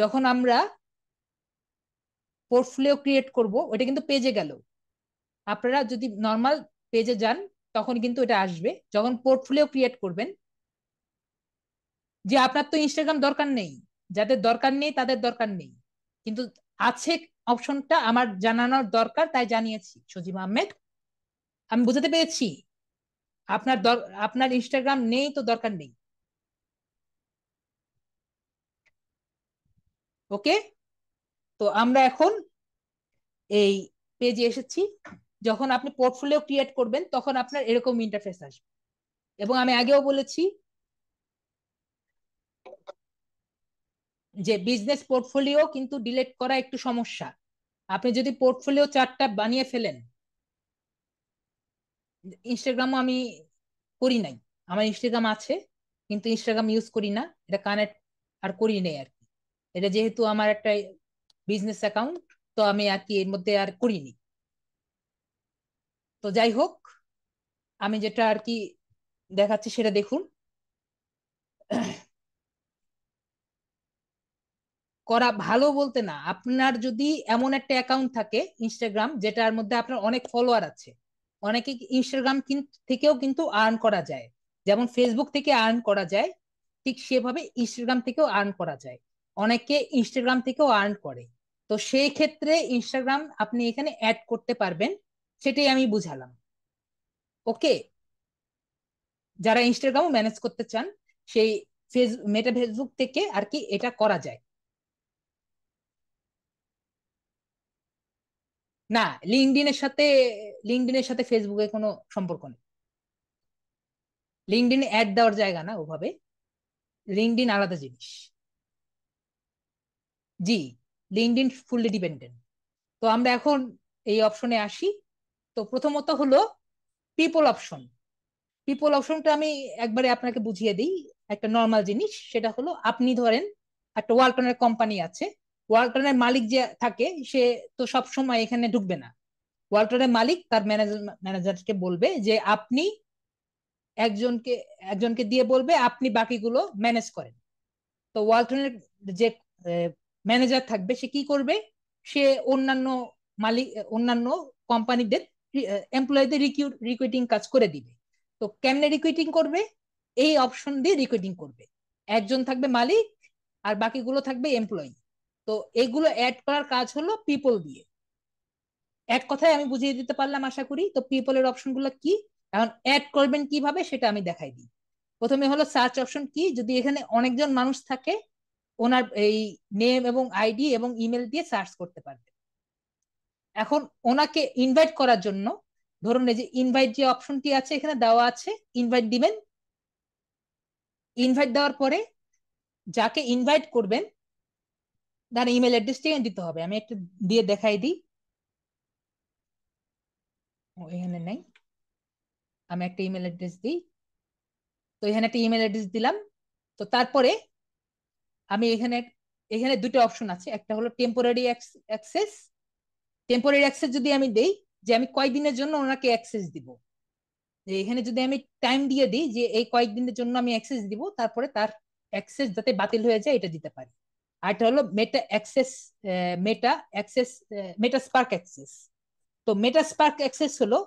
যখন আমরা পোর্টফোলিও ক্রিয়েট করব ওটা কিন্তু পেজে গেল আপনারা যদি নর্মাল পেজে যান তখন কিন্তু এটা আসবে যখন পোর্টফোলিও ক্রিয়েট করবেন যে আপনার তো ইনস্টাগ্রাম দরকার নেই যাদের দরকার নেই তাদের দরকার নেই কিন্তু আছে অপশনটা আমার জানানোর দরকার তাই জানিয়েছি সজিব আহমেদ আমি বুঝাতে পেরেছি আপনার আপনার ইনস্টাগ্রাম নেই তো দরকার নেই ওকে তো আমরা এখন এই পেজে এসেছি যখন আপনি পোর্টফোলিও ক্রিয়েট করবেন তখন আপনার এরকম ইন্টারফেস আসবে এবং আমি আগেও বলেছি যে বিজনেস পোর্টফোলিও কিন্তু ডিলেট করা একটু সমস্যা আপনি যদি পোর্টফোলিও চারটা বানিয়ে ফেলেন ইনস্টাগ্রামও আমি করি নাই আমার ইনস্টাগ্রাম আছে কিন্তু ইনস্টাগ্রাম ইউজ করি না এটা কানেক্ট আর করি নেই আর কি এটা যেহেতু আমার একটা বিজনেস অ্যাকাউন্ট তো আমি আর কি এর মধ্যে আর করিনি তো যাই হোক আমি যেটা আর কি দেখাচ্ছি সেটা দেখুন করা ভালো বলতে না আপনার যদি এমন একটা অ্যাকাউন্ট থাকে ইনস্টাগ্রাম যেটার মধ্যে আপনার অনেক ফলোয়ার আছে অনেকে ইনস্টাগ্রাম থেকেও কিন্তু আর্ন করা যায় যেমন ফেসবুক থেকে আর্ন করা যায় ঠিক সেভাবে ইনস্টাগ্রাম থেকেও আর্ন করা যায় অনেকে ইনস্টাগ্রাম থেকেও আর্ন করে তো সেই ক্ষেত্রে ইনস্টাগ্রাম আপনি এখানে অ্যাড করতে পারবেন সেটাই আমি বুঝালাম ওকে যারা ইনস্টাগ্রামও ম্যানেজ করতে চান সেই ফেস মেটা ফেসবুক থেকে আর কি এটা করা যায় না লিঙ্কডিনের সাথে লিঙ্কডিনের সাথে ফেসবুকে কোনো সম্পর্ক নেই লিঙ্কডিন অ্যাড দেওয়ার জায়গা না ওভাবে লিঙ্কডিন আলাদা জিনিস জি লিঙ্কডিন ফুললি ডিপেন্ডেন্ট তো আমরা এখন এই অপশনে আসি তো প্রথমত হলো পিপল অপশন পিপল অপশনটা আমি একবারে আপনাকে বুঝিয়ে দিই একটা নর্মাল জিনিস সেটা হলো আপনি ধরেন একটা ওয়ালটনের কোম্পানি আছে ওয়ালটনের মালিক যে থাকে সে তো সব সময় এখানে ঢুকবে না ওয়ালটনের মালিক তার ম্যানেজার ম্যানেজারকে বলবে যে আপনি একজনকে একজনকে দিয়ে বলবে আপনি বাকিগুলো ম্যানেজ করেন তো ওয়ালটনের যে ম্যানেজার থাকবে সে কি করবে সে অন্যান্য মালিক অন্যান্য কোম্পানিদের এমপ্লয়ীদের রিকুইটিং কাজ করে দিবে তো কেমনে রিকুইটিং করবে এই অপশন দিয়ে রিকুইটিং করবে একজন থাকবে মালিক আর বাকিগুলো থাকবে এমপ্লয়ি তো এগুলো অ্যাড করার কাজ হলো পিপল দিয়ে এক কথায় আমি বুঝিয়ে দিতে পারলাম আশা করি তো পিপলের অপশনগুলো কি এখন অ্যাড করবেন কিভাবে সেটা আমি দেখাই দিই প্রথমে হলো সার্চ অপশন কি যদি এখানে অনেকজন মানুষ থাকে ওনার এই নেম এবং আইডি এবং ইমেল দিয়ে সার্চ করতে পারবে এখন ওনাকে ইনভাইট করার জন্য ধরুন এই যে ইনভাইট যে অপশনটি আছে এখানে দেওয়া আছে ইনভাইট দিবেন ইনভাইট দেওয়ার পরে যাকে ইনভাইট করবেন তার ইমেল চেঞ্জ দিতে হবে আমি একটু দিয়ে দেখাই দিই ও এখানে নাই আমি একটা ইমেল অ্যাড্রেস দিই তো এখানে একটা ইমেল অ্যাড্রেস দিলাম তো তারপরে আমি এখানে এখানে দুটো অপশন আছে একটা হলো টেম্পোরারি অ্যাক্সেস টেম্পোরারি অ্যাক্সেস যদি আমি দেই যে আমি কয়েকদিনের জন্য ওনাকে অ্যাক্সেস দিব যে এখানে যদি আমি টাইম দিয়ে দিই যে এই কয়েকদিনের জন্য আমি অ্যাক্সেস দিব তারপরে তার অ্যাক্সেস যাতে বাতিল হয়ে যায় এটা দিতে পারি আরেকটা হলো meta access meta access meta spark access তো মেটা স্পার্ক অ্যাক্সেস হলো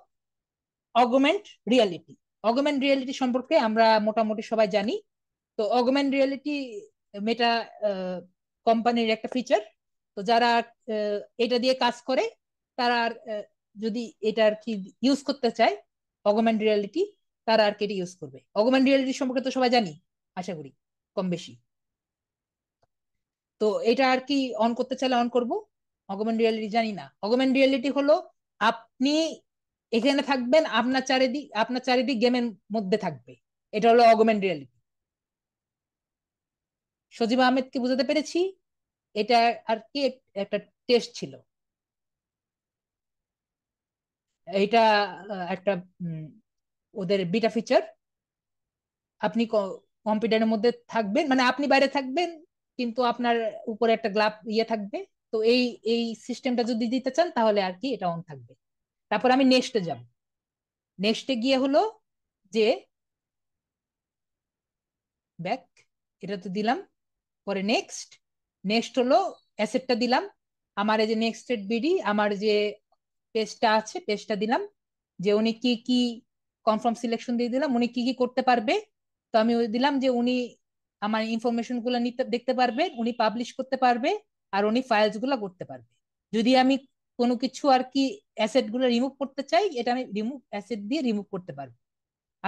অগমেন্ট রিয়ালিটি অগমেন্ট রিয়ালিটি সম্পর্কে আমরা মোটামুটি সবাই জানি তো অগমেন্ট রিয়ালিটি মেটা কোম্পানির একটা ফিচার তো যারা এটা দিয়ে কাজ করে তারা আর যদি এটা আর কি ইউজ করতে চায় অগমেন্ট রিয়ালিটি তারা আর কি এটা ইউজ করবে অগমেন্ট রিয়ালিটি সম্পর্কে তো সবাই জানি আশা করি কম বেশি তো এটা আর কি অন করতে চাইলে অন করবো অগমেন্ট রিয়ালিটি জানি না অগমেন্ট রিয়ালিটি হলো আপনি এখানে থাকবেন আপনার চারিদিক আপনার চারিদিক গেমের মধ্যে থাকবে এটা হলো অগমেন্ট রিয়ালিটি সজীব আহমেদকে বুঝাতে পেরেছি এটা আর কি একটা টেস্ট ছিল এটা একটা ওদের বিটা ফিচার আপনি কম্পিউটারের মধ্যে থাকবেন মানে আপনি বাইরে থাকবেন কিন্তু আপনার উপরে একটা গ্লাভ ইয়ে থাকবে তো এই এই সিস্টেমটা যদি দিতে চান তাহলে আর কি এটা অন থাকবে তারপর আমি নেক্সটে যাব নেক্সটে গিয়ে হলো যে ব্যাক এটা তো দিলাম পরে নেক্সট নেক্সট হলো অ্যাসেটটা দিলাম আমার এই যে এড বিডি আমার যে পেজটা আছে পেজটা দিলাম যে উনি কি কি কনফার্ম সিলেকশন দিয়ে দিলাম উনি কি কি করতে পারবে তো আমি দিলাম যে উনি আমার ইনফরমেশন গুলো নিতে দেখতে পারবে উনি পাবলিশ করতে পারবে আর উনি ফাইলস গুলা করতে পারবে যদি আমি কোনো কিছু আর কি অ্যাসেট গুলো রিমুভ করতে চাই এটা আমি রিমুভ অ্যাসেট দিয়ে রিমুভ করতে পারবো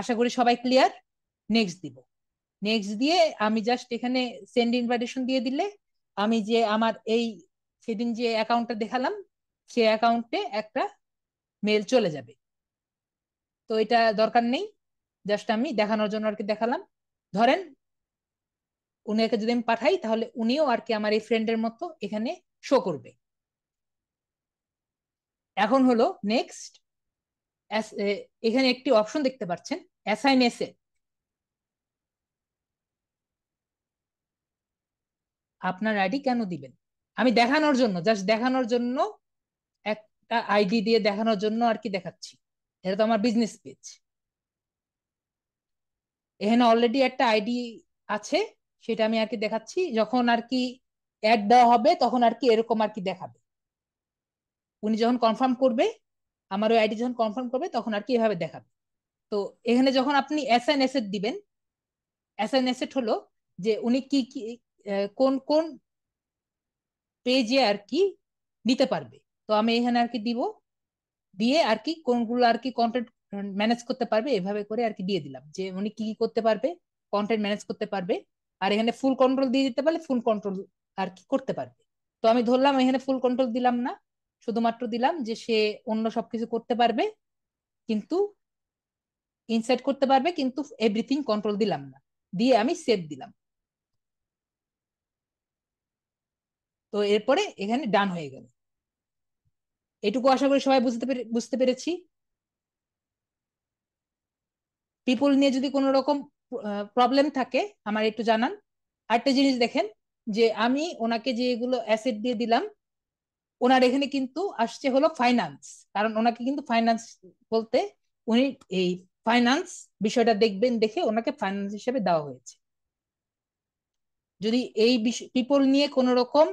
আশা করি সবাই ক্লিয়ার নেক্সট দিব নেক্সট দিয়ে আমি জাস্ট এখানে সেন্ড ইনভাইটেশন দিয়ে দিলে আমি যে আমার এই সেদিন যে অ্যাকাউন্টটা দেখালাম সে অ্যাকাউন্টে একটা মেল চলে যাবে তো এটা দরকার নেই জাস্ট আমি দেখানোর জন্য আর কি দেখালাম ধরেন উনাকে যদি আমি পাঠাই তাহলে উনিও আর কি আমার এই ফ্রেন্ডের মতো এখানে শো করবে এখন হলো নেক্সট এখানে একটি অপশন দেখতে পাচ্ছেন অ্যাসাইন এ আপনার আইডি কেন দিবেন আমি দেখানোর জন্য জাস্ট দেখানোর জন্য একটা আইডি দিয়ে দেখানোর জন্য আর কি দেখাচ্ছি এটা তো আমার বিজনেস পেজ এখানে অলরেডি একটা আইডি আছে সেটা আমি আর কি দেখাচ্ছি যখন আর কি অ্যাড দেওয়া হবে তখন আর কি এরকম আর কি দেখাবে উনি যখন কনফার্ম করবে আমার ওই আইডি যখন কনফার্ম করবে তখন আর কি এভাবে দেখাবে তো এখানে যখন আপনি এস অ্যাসেট দিবেন অ্যাসাইন এসেট হলো যে উনি কি কি কোন কোন পেজে আর কি নিতে পারবে তো আমি এখানে আর কি দিব দিয়ে আর কি কোনগুলো আর কি কন্টেন্ট ম্যানেজ করতে পারবে এভাবে করে আর কি দিয়ে দিলাম যে উনি কি কি করতে পারবে কন্টেন্ট ম্যানেজ করতে পারবে আর এখানে ফুল কন্ট্রোল দিয়ে দিতে পারলে ফুল কন্ট্রোল আর কি করতে পারবে তো আমি ধরলাম এখানে ফুল কন্ট্রোল দিলাম না শুধুমাত্র দিলাম যে সে অন্য সবকিছু করতে পারবে কিন্তু ইনসাইট করতে পারবে কিন্তু এভরিথিং কন্ট্রোল দিলাম না দিয়ে আমি সেভ দিলাম তো এরপরে এখানে ডান হয়ে গেল এটুকু আশা করি সবাই বুঝতে বুঝতে পেরেছি পিপল নিয়ে যদি কোনো রকম প্রবলেম থাকে আমার একটু জানান আরেকটা জিনিস দেখেন যে আমি ওনাকে যেগুলো অ্যাসেট দিয়ে দিলাম ওনার এখানে কিন্তু আসছে হলো ফাইন্যান্স কারণ ওনাকে কিন্তু ফাইন্যান্স বলতে উনি এই ফাইন্যান্স বিষয়টা দেখবেন দেখে ওনাকে ফাইন্যান্স হিসেবে দেওয়া হয়েছে যদি এই পিপল নিয়ে কোন রকম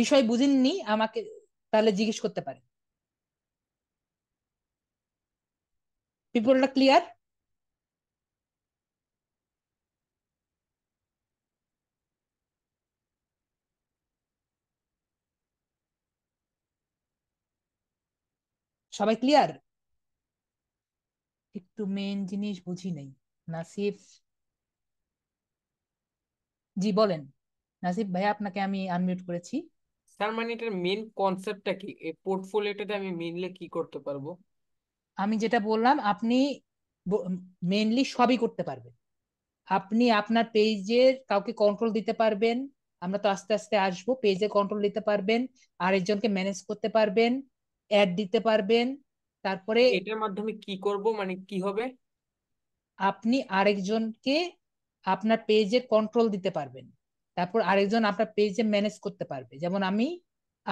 বিষয় বুঝেননি আমাকে তাহলে জিজ্ঞেস করতে পারেন পিপলটা ক্লিয়ার সবাই ক্লিয়ার একটু মেন জিনিস বুঝি নাই নাসিফ জি বলেন নাসিফ ভাই আপনাকে আমি আনমিউট করেছি স্যার মানে এটার মেন কনসেপ্টটা কি এই পোর্টফোলিওটাতে আমি মেইনলি কি করতে পারবো আমি যেটা বললাম আপনি মেইনলি সবই করতে পারবেন আপনি আপনার পেজের কাউকে কন্ট্রোল দিতে পারবেন আমরা তো আস্তে আস্তে আসবো পেজে কন্ট্রোল দিতে পারবেন আরেকজনকে ম্যানেজ করতে পারবেন অ্যাড দিতে পারবেন তারপরে এটার মাধ্যমে কি করব মানে কি হবে আপনি আরেকজনকে আপনার পেজে কন্ট্রোল দিতে পারবেন তারপর আরেকজন আপনার পেজে ম্যানেজ করতে পারবে যেমন আমি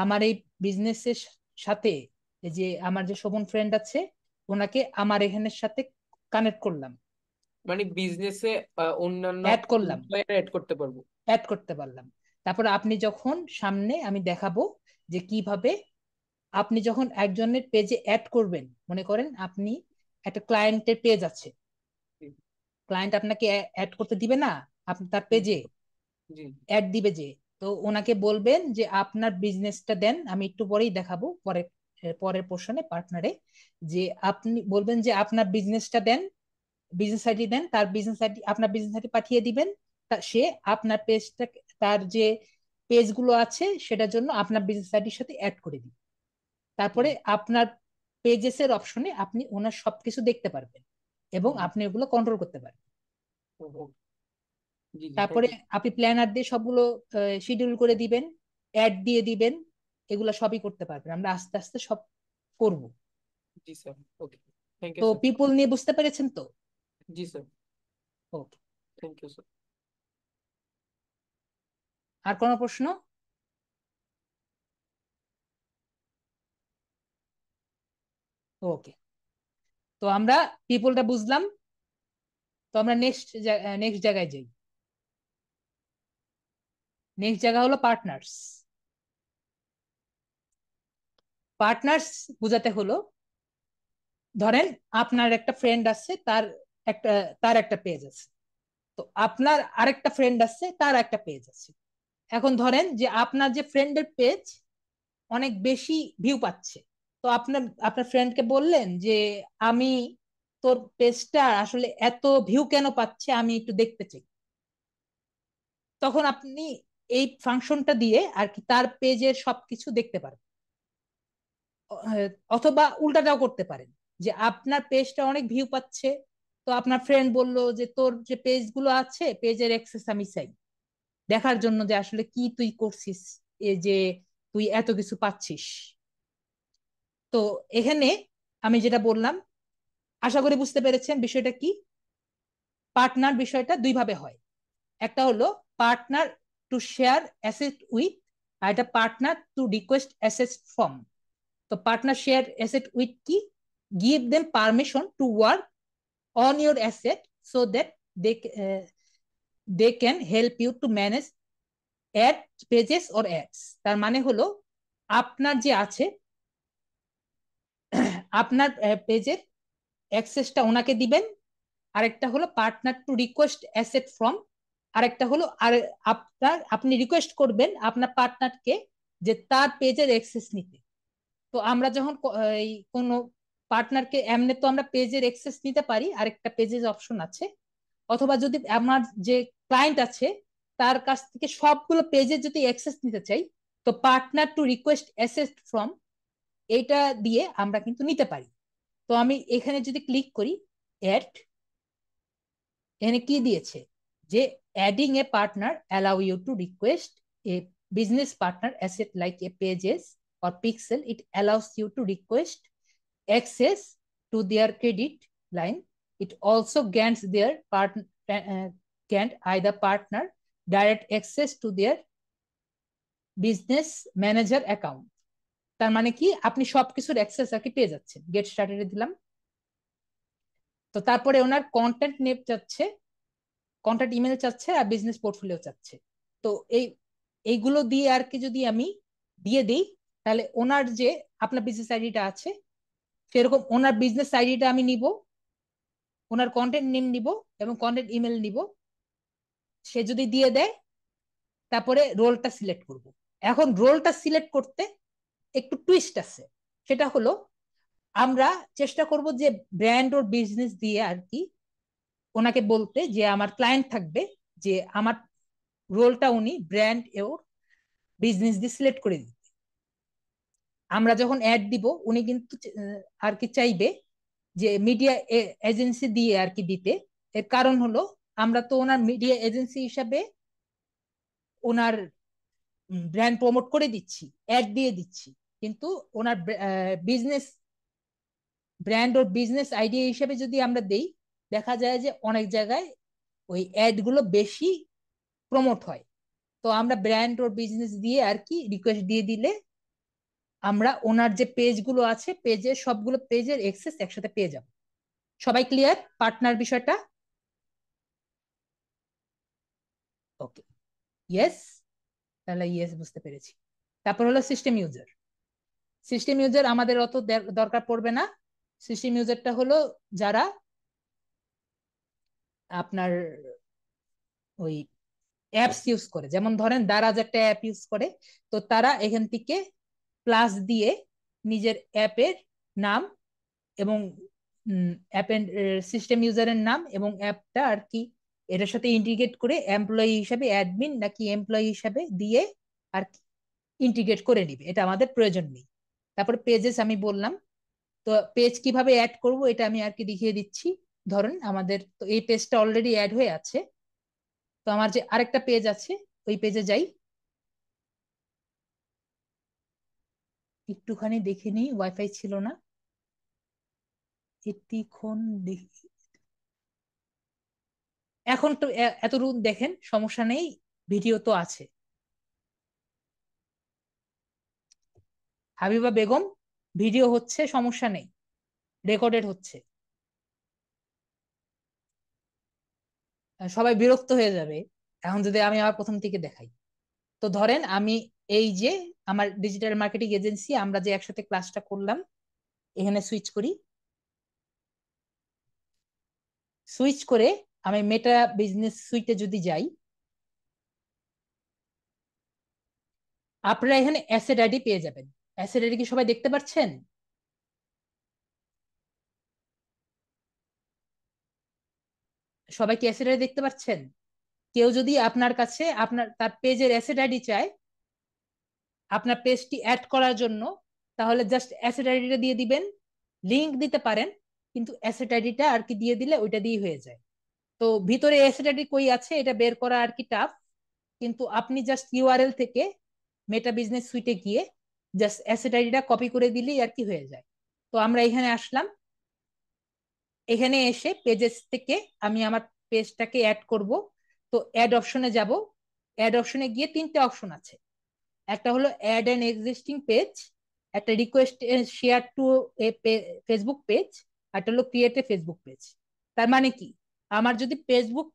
আমার এই বিজনেসের সাথে যে আমার যে শোভন ফ্রেন্ড আছে ওনাকে আমার এখানের সাথে কানেক্ট করলাম মানে বিজনেসে অন্যান্য অ্যাড করলাম অ্যাড করতে পারবো অ্যাড করতে পারলাম তারপর আপনি যখন সামনে আমি দেখাবো যে কিভাবে আপনি যখন একজনের পেজে অ্যাড করবেন মনে করেন আপনি একটা ক্লায়েন্টের পেজ আছে ক্লায়েন্ট আপনাকে অ্যাড করতে দিবে না আপনি তার পেজে অ্যাড দিবে যে তো ওনাকে বলবেন যে আপনার বিজনেসটা দেন আমি একটু পরেই দেখাবো পরে পরের পোর্শনে পার্টনারে যে আপনি বলবেন যে আপনার বিজনেসটা দেন বিজনেস আইডি দেন তার বিজনেস আইডি আপনার বিজনেস আইডি পাঠিয়ে দিবেন সে আপনার পেজটা তার যে পেজগুলো আছে সেটার জন্য আপনার বিজনেস আইডির সাথে অ্যাড করে দিবে তারপরে আপনার পেজেস এর অপশনে আপনি ওনার সবকিছু দেখতে পারবেন এবং আপনি ওগুলো কন্ট্রোল করতে পারবেন তারপরে আপনি প্ল্যানার দিয়ে সবগুলো শিডিউল করে দিবেন অ্যাড দিয়ে দিবেন এগুলো সবই করতে পারবেন আমরা আস্তে আস্তে সব করব জি স্যার ওকে থ্যাংক ইউ তো পিপল নিয়ে বুঝতে পেরেছেন তো জি sir okay thank you sir আর কোনো প্রশ্ন ওকে তো আমরা পিপলটা বুঝলাম তো আমরা নেক্সট নেক্সট জায়গায় যাই নেক্সট জায়গা হলো পার্টনার্স পার্টনার্স বুঝাতে হলো ধরেন আপনার একটা ফ্রেন্ড আছে তার একটা তার একটা পেজ আছে তো আপনার আরেকটা ফ্রেন্ড আছে তার একটা পেজ আছে এখন ধরেন যে আপনার যে ফ্রেন্ডের পেজ অনেক বেশি ভিউ পাচ্ছে তো আপনার আপনার ফ্রেন্ডকে বললেন যে আমি তোর পেজটা আসলে এত ভিউ কেন পাচ্ছে আমি একটু দেখতে চাই তখন আপনি এই ফাংশনটা দিয়ে আর কি তার পেজের সবকিছু দেখতে পারেন অথবা উল্টাটাও করতে পারেন যে আপনার পেজটা অনেক ভিউ পাচ্ছে তো আপনার ফ্রেন্ড বলল যে তোর যে পেজগুলো আছে পেজের অ্যাক্সেস আমি চাই দেখার জন্য যে আসলে কি তুই করছিস এ যে তুই এত কিছু পাচ্ছিস তো এখানে আমি যেটা বললাম আশা করি বুঝতে পেরেছেন বিষয়টা কি পার্টনার বিষয়টা দুইভাবে হয় একটা হলো partner to share asset with আর এটা partner to request asset from তো পার্টনার শেয়ার অ্যাসেট উইথ কি give them permission to work on your asset so that they they can help you to manage ad pages or ads তার মানে হলো আপনার যে আছে আপনার পেজের অ্যাক্সেসটা ওনাকে দিবেন আরেকটা হলো partner to request asset from আরেকটা হলো আর আপনার আপনি রিকোয়েস্ট করবেন আপনার পার্টনারকে যে তার পেজের অ্যাক্সেস নিতে তো আমরা যখন এই কোনো পার্টনারকে এমনি তো আমরা পেজের অ্যাক্সেস নিতে পারি আরেকটা পেজের অপশন আছে অথবা যদি আমার যে ক্লায়েন্ট আছে তার কাছ থেকে সবগুলো পেজের যদি অ্যাক্সেস নিতে চাই তো পার্টনার টু রিকোয়েস্ট অ্যাসেস ফ্রম এটা দিয়ে আমরা কিন্তু নিতে পারি তো আমি এখানে যদি ক্লিক করি অ্যাড এখানে কি দিয়েছে যে adding a partner allow you to request a business partner asset like a pages or pixel it allows you to request access to their credit line it also grants their partner grant I the partner direct access to their business manager account তার মানে কি আপনি সবকিছুর access আর কি পেয়ে যাচ্ছেন get started দিলাম তো তারপরে ওনার কন্ট্যাক্ট নেপ চাচ্ছে কন্ট্যাক্ট ইমেল চাচ্ছে আর বিজনেস পোর্টফোলিও চাচ্ছে তো এই এইগুলো দিয়ে আর কি যদি আমি দিয়ে দিই তাহলে ওনার যে আপনার বিজনেস আইডিটা আছে সেরকম ওনার বিজনেস আইডিটা আমি নিব ওনার কন্টেন্ট নেম নিব এবং কন্টেন্ট ইমেল নিব সে যদি দিয়ে দেয় তারপরে রোলটা সিলেক্ট করব এখন রোলটা সিলেক্ট করতে একটু টুইস্ট আছে সেটা হলো আমরা চেষ্টা করব যে ব্র্যান্ড ওর বিজনেস দিয়ে আর কি ওনাকে বলতে যে আমার ক্লায়েন্ট থাকবে যে আমার রোলটা উনি ব্র্যান্ড ওর বিজনেস দিয়ে সিলেক্ট করে দিতে আমরা যখন অ্যাড দিব উনি কিন্তু আর কি চাইবে যে মিডিয়া এজেন্সি দিয়ে আর কি দিতে এর কারণ হলো আমরা তো ওনার মিডিয়া এজেন্সি হিসাবে ওনার ব্র্যান্ড প্রমোট করে দিচ্ছি অ্যাড দিয়ে দিচ্ছি কিন্তু ওনার business brand or business idea হিসেবে যদি আমরা দেই দেখা যায় যে অনেক জায়গায় ওই অ্যাডগুলো বেশি প্রমোট হয় তো আমরা ব্র্যান্ড ওর বিজনেস দিয়ে আর কি রিকোয়েস্ট দিয়ে দিলে আমরা ওনার যে পেজগুলো আছে পেজে সবগুলো পেজের এক্সেস একসাথে পেয়ে যাব সবাই ক্লিয়ার পার্টনার বিষয়টা ওকে ইয়েস তাহলে ইয়েস বুঝতে পেরেছি তারপর হলো সিস্টেম ইউজার সিস্টেম ইউজার আমাদের অত দরকার পড়বে না সিস্টেম ইউজারটা হলো যারা আপনার ওই অ্যাপস ইউজ করে যেমন ধরেন দারাজ একটা অ্যাপ ইউজ করে তো তারা এখান থেকে প্লাস দিয়ে নিজের অ্যাপের নাম এবং অ্যাপ সিস্টেম ইউজারের নাম এবং অ্যাপটা আর কি এটার সাথে ইন্টিগ্রেট করে এমপ্লয়ি হিসাবে অ্যাডমিন নাকি এমপ্লয়ি হিসাবে দিয়ে আর কি ইন্টিগ্রেট করে নিবে এটা আমাদের প্রয়োজন নেই তারপর পেজেস আমি বললাম তো পেজ কিভাবে অ্যাড করব এটা আমি আর কি দেখিয়ে দিচ্ছি ধরুন আমাদের তো এই পেজটা অলরেডি অ্যাড হয়ে আছে তো আমার যে আরেকটা পেজ আছে ওই পেজে যাই একটুখানি দেখে নিই ওয়াইফাই ছিল না এটিক্ষণ দেখি এখন তো এত রুম দেখেন সমস্যা নেই ভিডিও তো আছে হাবিবা বেগম ভিডিও হচ্ছে সমস্যা নেই রেকর্ডেড হচ্ছে সবাই বিরক্ত হয়ে যাবে এখন যদি আমি আবার প্রথম থেকে দেখাই তো ধরেন আমি এই যে আমার ডিজিটাল মার্কেটিং এজেন্সি আমরা যে একসাথে ক্লাসটা করলাম এখানে সুইচ করি সুইচ করে আমি মেটা বিজনেস সুইটে যদি যাই আপনারা এখানে অ্যাসেড আইডি পেয়ে যাবেন অ্যাসেটের কি সবাই দেখতে পাচ্ছেন সবাই কি অ্যাসেট দেখতে পাচ্ছেন কেউ যদি আপনার কাছে আপনার তার পেজের অ্যাসেট আইডি চায় আপনার পেজটি অ্যাড করার জন্য তাহলে জাস্ট অ্যাসেট আইডিটা দিয়ে দিবেন লিংক দিতে পারেন কিন্তু অ্যাসেট আইডিটা আর কি দিয়ে দিলে ওইটা দিয়ে হয়ে যায় তো ভিতরে অ্যাসেট আইডি কই আছে এটা বের করা আর কি টাফ কিন্তু আপনি জাস্ট ইউআরএল থেকে মেটা বিজনেস সুইটে গিয়ে জাস্ট অ্যাসেট আইডিটা কপি করে দিলেই আর কি হয়ে যায় তো আমরা এখানে আসলাম এখানে এসে পেজেস থেকে আমি আমার পেজটাকে অ্যাড করব তো অ্যাড অপশনে যাব অ্যাড অপশনে গিয়ে তিনটে অপশন আছে একটা হলো অ্যাড অ্যান এক্সিস্টিং পেজ একটা request share to a Facebook page একটা হলো ক্রিয়েট এ ফেসবুক পেজ তার মানে কি আমার যদি ফেসবুক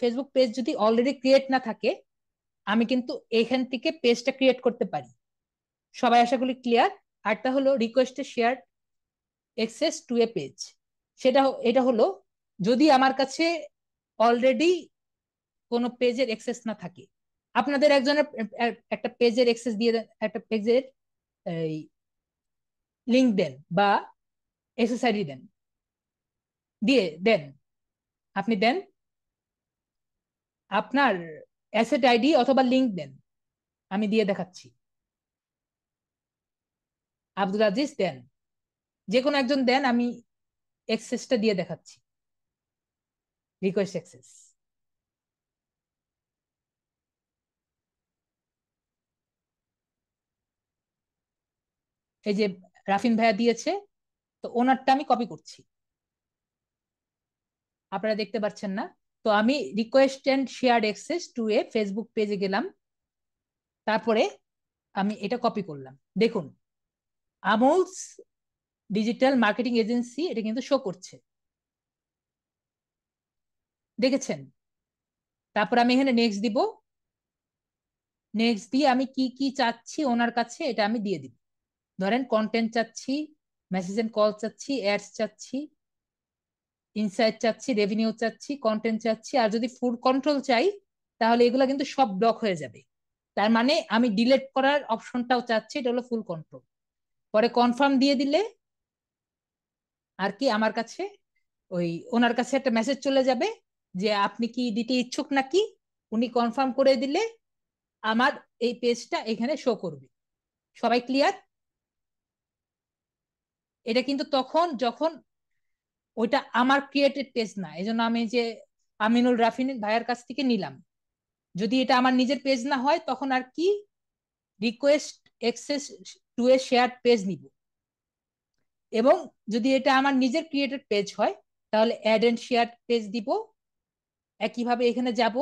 ফেসবুক পেজ যদি অলরেডি ক্রিয়েট না থাকে আমি কিন্তু এখান থেকে পেজটা ক্রিয়েট করতে পারি সবাই আশা করি ক্লিয়ার আরটা হলো রিকোয়েস্টে share access to a page সেটা এটা হলো যদি আমার কাছে অলরেডি কোনো পেজের এক্সেস না থাকে আপনাদের একজনের একটা পেজের এক্সেস দিয়ে দেন একটা পেজের এই লিঙ্ক দেন বা এক্সেস আইডি দেন দিয়ে দেন আপনি দেন আপনার অ্যাসেট আইডি অথবা লিঙ্ক দেন আমি দিয়ে দেখাচ্ছি আব্দুল আজিজ দেন যে কোনো একজন দেন আমি এক্সেসটা দিয়ে দেখাচ্ছি রিকোয়েস্ট এক্সেস এই যে রাফিন ভাইয়া দিয়েছে তো ওনারটা আমি কপি করছি আপনারা দেখতে পাচ্ছেন না তো আমি request and share access to a Facebook পেজে গেলাম তারপরে আমি এটা কপি করলাম দেখুন আমলস ডিজিটাল মার্কেটিং এজেন্সি এটা কিন্তু শো করছে দেখেছেন তারপর আমি এখানে নেক্সট দিব নেক্সট দিয়ে আমি কি কি চাচ্ছি ওনার কাছে এটা আমি দিয়ে দিব ধরেন কন্টেন্ট চাচ্ছি মেসেজ এন্ড কল চাচ্ছি অ্যাডস চাচ্ছি ইনসাইট চাচ্ছি রেভিনিউ চাচ্ছি কন্টেন্ট চাচ্ছি আর যদি ফুড কন্ট্রোল চাই তাহলে এগুলো কিন্তু সব ব্লক হয়ে যাবে তার মানে আমি ডিলেট করার অপশনটাও চাচ্ছি এটা হলো ফুল কন্ট্রোল পরে কনফার্ম দিয়ে দিলে আর কি আমার কাছে ওই ওনার কাছে একটা মেসেজ চলে যাবে যে আপনি কি দিতে ইচ্ছুক নাকি উনি কনফার্ম করে দিলে আমার এই পেজটা এখানে শো করবে সবাই ক্লিয়ার এটা কিন্তু তখন যখন ওইটা আমার ক্রিয়েটেড পেজ না এই জন্য আমি যে আমিনুল রাফিন ভাইয়ের কাছ থেকে নিলাম যদি এটা আমার নিজের পেজ না হয় তখন আর কি request access to a share page নিব এবং যদি এটা আমার নিজের ক্রিয়েটেড পেজ হয় তাহলে অ্যাড অ্যান্ড শেয়ার পেজ দিব একইভাবে এখানে যাব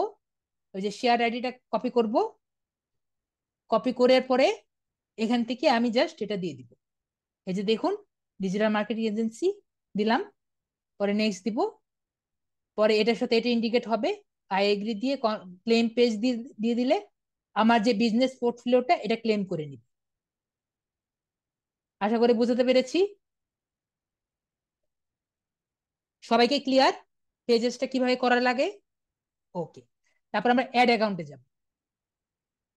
ওই যে শেয়ার আইডিটা কপি করব কপি করার পরে এখান থেকে আমি জাস্ট এটা দিয়ে দিব এই যে দেখুন ডিজিটাল মার্কেটিং এজেন্সি দিলাম পরে নেক্সট দিব পরে এটার সাথে এটা ইন্ডিকেট হবে আই এগ্রি দিয়ে ক্লেম পেজ দিয়ে দিলে আমার যে বিজনেস পোর্টফোলিওটা এটা ক্লেম করে নিবে আশা করি বুঝাতে পেরেছি সবাইকে ক্লিয়ার পেজেসটা কিভাবে করার লাগে ওকে তারপর আমরা অ্যাড অ্যাকাউন্টে যাব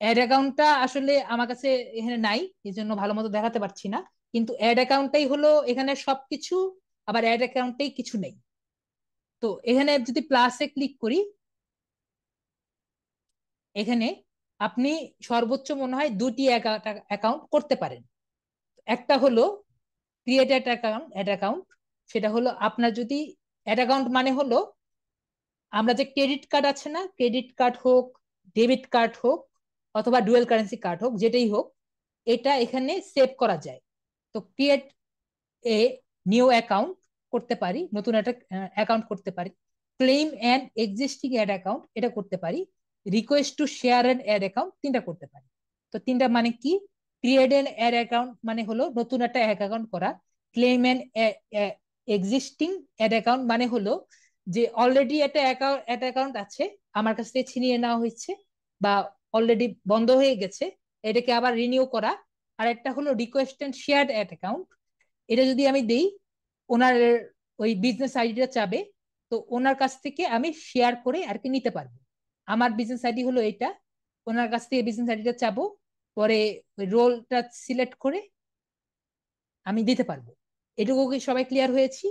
অ্যাড অ্যাকাউন্টটা আসলে আমার কাছে এখানে নাই এই জন্য ভালো মতো দেখাতে পারছি না কিন্তু অ্যাড অ্যাকাউন্টটাই হলো এখানে সবকিছু আবার অ্যাড অ্যাকাউন্টেই কিছু নেই তো এখানে যদি প্লাসে ক্লিক করি এখানে আপনি সর্বোচ্চ মনে হয় দুটি অ্যাকাউন্ট করতে পারেন একটা হলো create at account ad account সেটা হলো আপনার যদি অ্যাড অ্যাকাউন্ট মানে হলো আমরা যে ক্রেডিট কার্ড আছে না ক্রেডিট কার্ড হোক ডেবিট কার্ড হোক অথবা ডুয়েল কারেন্সি কার্ড হোক যেটাই হোক এটা এখানে সেভ করা যায় তো ক্রিয়েট এ নিউ অ্যাকাউন্ট করতে পারি নতুন একটা অ্যাকাউন্ট করতে পারি claim and existing ad account এটা করতে পারি request to share and ad account তিনটা করতে পারি তো তিনটা মানে কি ক্রিয়েট এন এর অ্যাকাউন্ট মানে হলো নতুন একটা এক অ্যাকাউন্ট করা claim an existing ad account মানে হলো যে অলরেডি একটা অ্যাকাউন্ট অ্যাড অ্যাকাউন্ট আছে আমার কাছ থেকে ছিনিয়ে নেওয়া হয়েছে বা অলরেডি বন্ধ হয়ে গেছে এটাকে আবার রিনিউ করা আর একটা হলো request and shared ad account এটা যদি আমি দেই ওনার ওই বিজনেস আইডিটা চাবে তো ওনার কাছ থেকে আমি শেয়ার করে আর কি নিতে পারবো আমার বিজনেস আইডি হলো এটা ওনার কাছ থেকে বিজনেস আইডিটা চাবো পরে ওই রোলটা সিলেক্ট করে আমি দিতে পারবো এটুকু কি সবাই ক্লিয়ার হয়েছি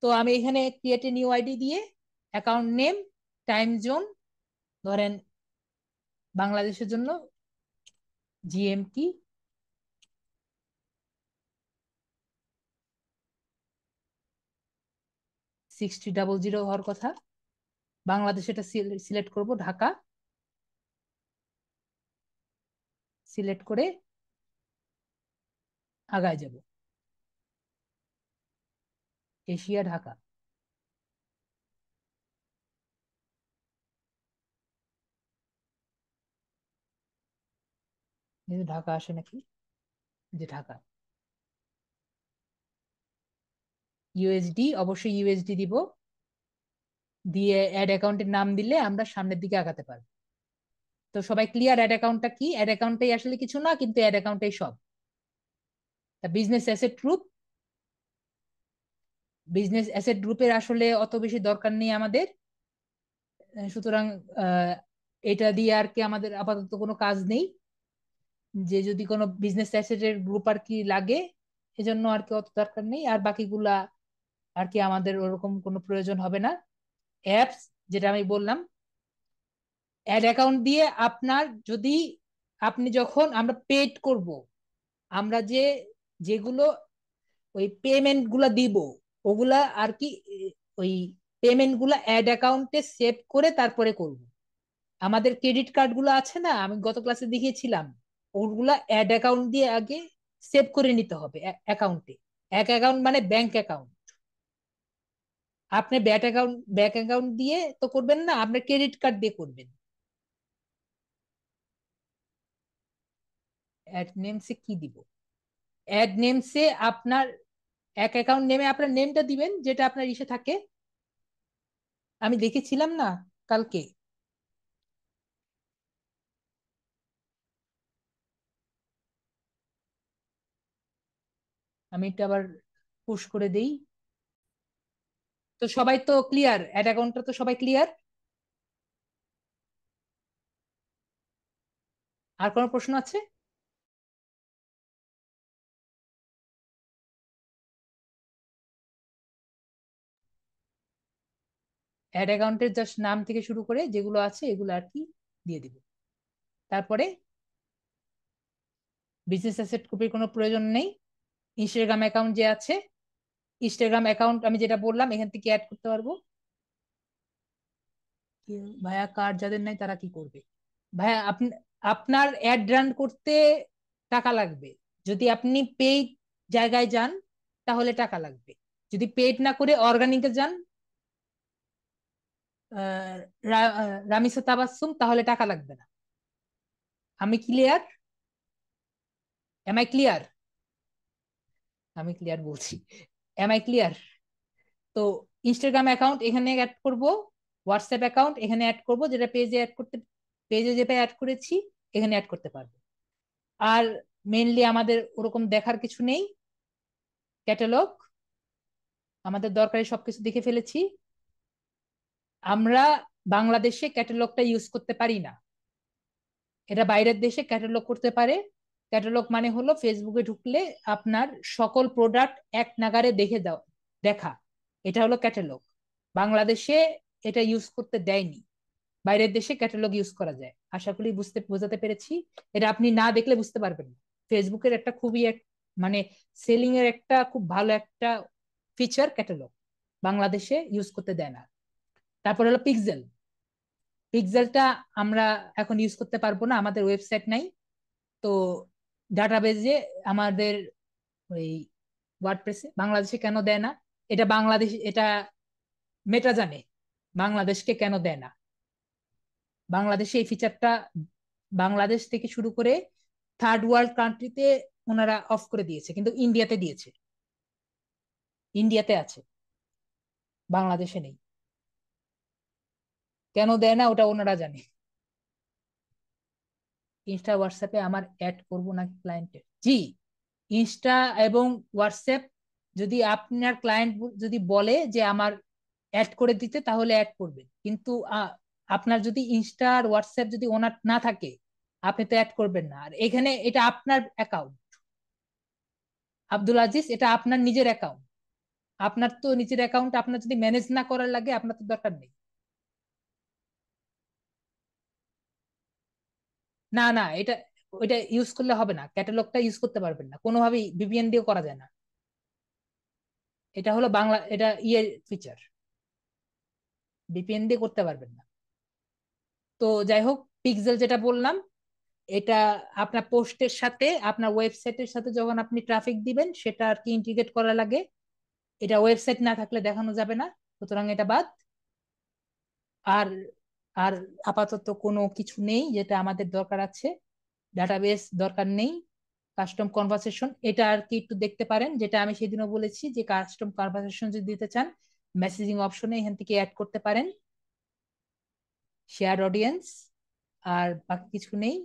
তো আমি এখানে ক্রিয়েট এ নিউ আইডি দিয়ে অ্যাকাউন্ট নেম টাইম জোন ধরেন বাংলাদেশের জন্য জিএমটি সিক্সটি ডাবল জিরো হওয়ার কথা বাংলাদেশ এটা সিলেক্ট করব ঢাকা সিলেক্ট করে আগায় যাব এশিয়া ঢাকা ঢাকা আসে নাকি যে ঢাকা ইউএসডি অবশ্যই ইউএসডি দিব দিয়ে অ্যাড অ্যাকাউন্টের নাম দিলে আমরা সামনের দিকে আগাতে পারবো তো সবাই ক্লিয়ার অ্যাড অ্যাকাউন্টটা কি অ্যাড অ্যাকাউন্টটাই আসলে কিছু না কিন্তু অ্যাড অ্যাকাউন্টটাই সব business asset group business asset গ্রুপের আসলে অত বেশি দরকার নেই আমাদের সুতরাং এটা দিয়ে আর কি আমাদের আপাতত কোনো কাজ নেই যে যদি কোনো বিজনেস অ্যাসেটের গ্রুপ আর কি লাগে এজন্য আর কি অত দরকার নেই আর বাকিগুলা আর কি আমাদের ওরকম কোনো প্রয়োজন হবে না অ্যাপস যেটা আমি বললাম অ্যাড অ্যাকাউন্ট দিয়ে আপনার যদি আপনি যখন আমরা পেড করব আমরা যে যেগুলো ওই পেমেন্ট গুলা দিব ওগুলা আর কি ওই পেমেন্ট গুলা অ্যাড অ্যাকাউন্টে সেভ করে তারপরে করব আমাদের ক্রেডিট কার্ড গুলো আছে না আমি গত ক্লাসে দেখিয়েছিলাম ওগুলা অ্যাড অ্যাকাউন্ট দিয়ে আগে সেভ করে নিতে হবে অ্যাকাউন্টে এক অ্যাকাউন্ট মানে ব্যাংক অ্যাকাউন্ট আপনি ব্যাট অ্যাকাউন্ট ব্যাংক অ্যাকাউন্ট দিয়ে তো করবেন না আপনার ক্রেডিট কার্ড দিয়ে করবেন অ্যাড নেমসে কি দিব অ্যাড নেমসে আপনার এক অ্যাকাউন্ট নেমে আপনার নেমটা দিবেন যেটা আপনার ইসে থাকে আমি দেখেছিলাম না কালকে আমি এটা আবার পুশ করে দেই তো সবাই তো ক্লিয়ার অ্যাড অ্যাকাউন্টটা তো সবাই ক্লিয়ার আর কোনো প্রশ্ন আছে অ্যাড অ্যাকাউন্টের জাস্ট নাম থেকে শুরু করে যেগুলো আছে এগুলো আর কি দিয়ে দিব তারপরে বিজনেস অ্যাসেট কপির কোনো প্রয়োজন নেই ইনস্টাগ্রাম অ্যাকাউন্ট যে আছে ইনস্টাগ্রাম অ্যাকাউন্ট আমি যেটা বললাম এখান থেকে অ্যাড করতে পারবো ভায়া কার্ড যাদের নাই তারা কি করবে ভাইয়া আপনি আপনার অ্যাড রান করতে টাকা লাগবে যদি আপনি পেইড জায়গায় যান তাহলে টাকা লাগবে যদি পেইড না করে অর্গানিকে যান রামিসু তাবাসুম তাহলে টাকা লাগবে না আমি ক্লিয়ার এম আই ক্লিয়ার আমি ক্লিয়ার বলছি এম আই ক্লিয়ার তো ইনস্টাগ্রাম অ্যাকাউন্ট এখানে অ্যাড করব হোয়াটসঅ্যাপ অ্যাকাউন্ট এখানে অ্যাড করব যেটা পেজে অ্যাড করতে পেজে যেটা অ্যাড করেছি এখানে অ্যাড করতে পারবো আর মেনলি আমাদের ওরকম দেখার কিছু নেই ক্যাটালগ আমাদের দরকারি সবকিছু দেখে ফেলেছি আমরা বাংলাদেশে ক্যাটালগটা ইউজ করতে পারি না এটা বাইরের দেশে ক্যাটালগ করতে পারে ক্যাটালগ মানে হলো ফেসবুকে ঢুকলে আপনার সকল প্রোডাক্ট এক নাগারে দেখে দাও দেখা এটা হলো ক্যাটালগ বাংলাদেশে এটা ইউজ করতে দেয়নি বাইরের দেশে ক্যাটালগ ইউজ করা যায় আশা করি বুঝতে বোঝাতে পেরেছি এটা আপনি না দেখলে বুঝতে পারবেন না ফেসবুকের একটা খুবই এক মানে সেলিং এর একটা খুব ভালো একটা ফিচার ক্যাটালগ বাংলাদেশে ইউজ করতে দেয় না তারপর হলো পিক্সেল পিক্সেলটা আমরা এখন ইউজ করতে পারবো না আমাদের ওয়েবসাইট নাই তো ডাটাবেজে আমাদের ওই ওয়ার্ডপ্রেসে বাংলাদেশে কেন দেয় না এটা বাংলাদেশ এটা মেটা জানে বাংলাদেশকে কেন দেয় না বাংলাদেশে এই ফিচারটা বাংলাদেশ থেকে শুরু করে থার্ড ওয়ার্ল্ড কান্ট্রিতে ওনারা অফ করে দিয়েছে কিন্তু ইন্ডিয়াতে দিয়েছে ইন্ডিয়াতে আছে বাংলাদেশে নেই কেন দেয় না ওটা ওনারা জানে ইনস্টা হোয়াটসঅ্যাপে আমার অ্যাড করবো নাকি ক্লায়েন্টে জি ইনস্টা এবং হোয়াটসঅ্যাপ যদি আপনার ক্লায়েন্ট যদি বলে যে আমার অ্যাড করে দিতে তাহলে অ্যাড করবেন কিন্তু আপনার যদি ইনস্টা আর হোয়াটসঅ্যাপ যদি ওনার না থাকে আপনি তো অ্যাড করবেন না আর এখানে এটা আপনার অ্যাকাউন্ট আব্দুল আজিজ এটা আপনার নিজের অ্যাকাউন্ট আপনার তো নিজের অ্যাকাউন্ট আপনার যদি ম্যানেজ না করার লাগে আপনার তো দরকার নেই না না এটা ওইটা ইউজ করলে হবে না ক্যাটালগটা ইউজ করতে পারবেন না কোনোভাবেই বিপিএন দিয়ে করা যায় না এটা হলো বাংলা এটা ইয়ে ফিচার বিপিএন দিয়ে করতে পারবেন না তো যাই হোক পিক্সেল যেটা বললাম এটা আপনার পোস্টের সাথে আপনার ওয়েবসাইটের সাথে যখন আপনি ট্রাফিক দিবেন সেটা আর কি ইন্টিগ্রেট করা লাগে এটা ওয়েবসাইট না থাকলে দেখানো যাবে না সুতরাং এটা বাদ আর আর আপাতত কোনো কিছু নেই যেটা আমাদের দরকার আছে ডাটাবেস দরকার নেই কাস্টম কনভারসেশন এটা আর কি একটু দেখতে পারেন যেটা আমি সেদিনও বলেছি যে কাস্টম কনভারসেশন যদি দিতে চান মেসেজিং অপশনে এখান থেকে অ্যাড করতে পারেন শেয়ার অডিয়েন্স আর বাকি কিছু নেই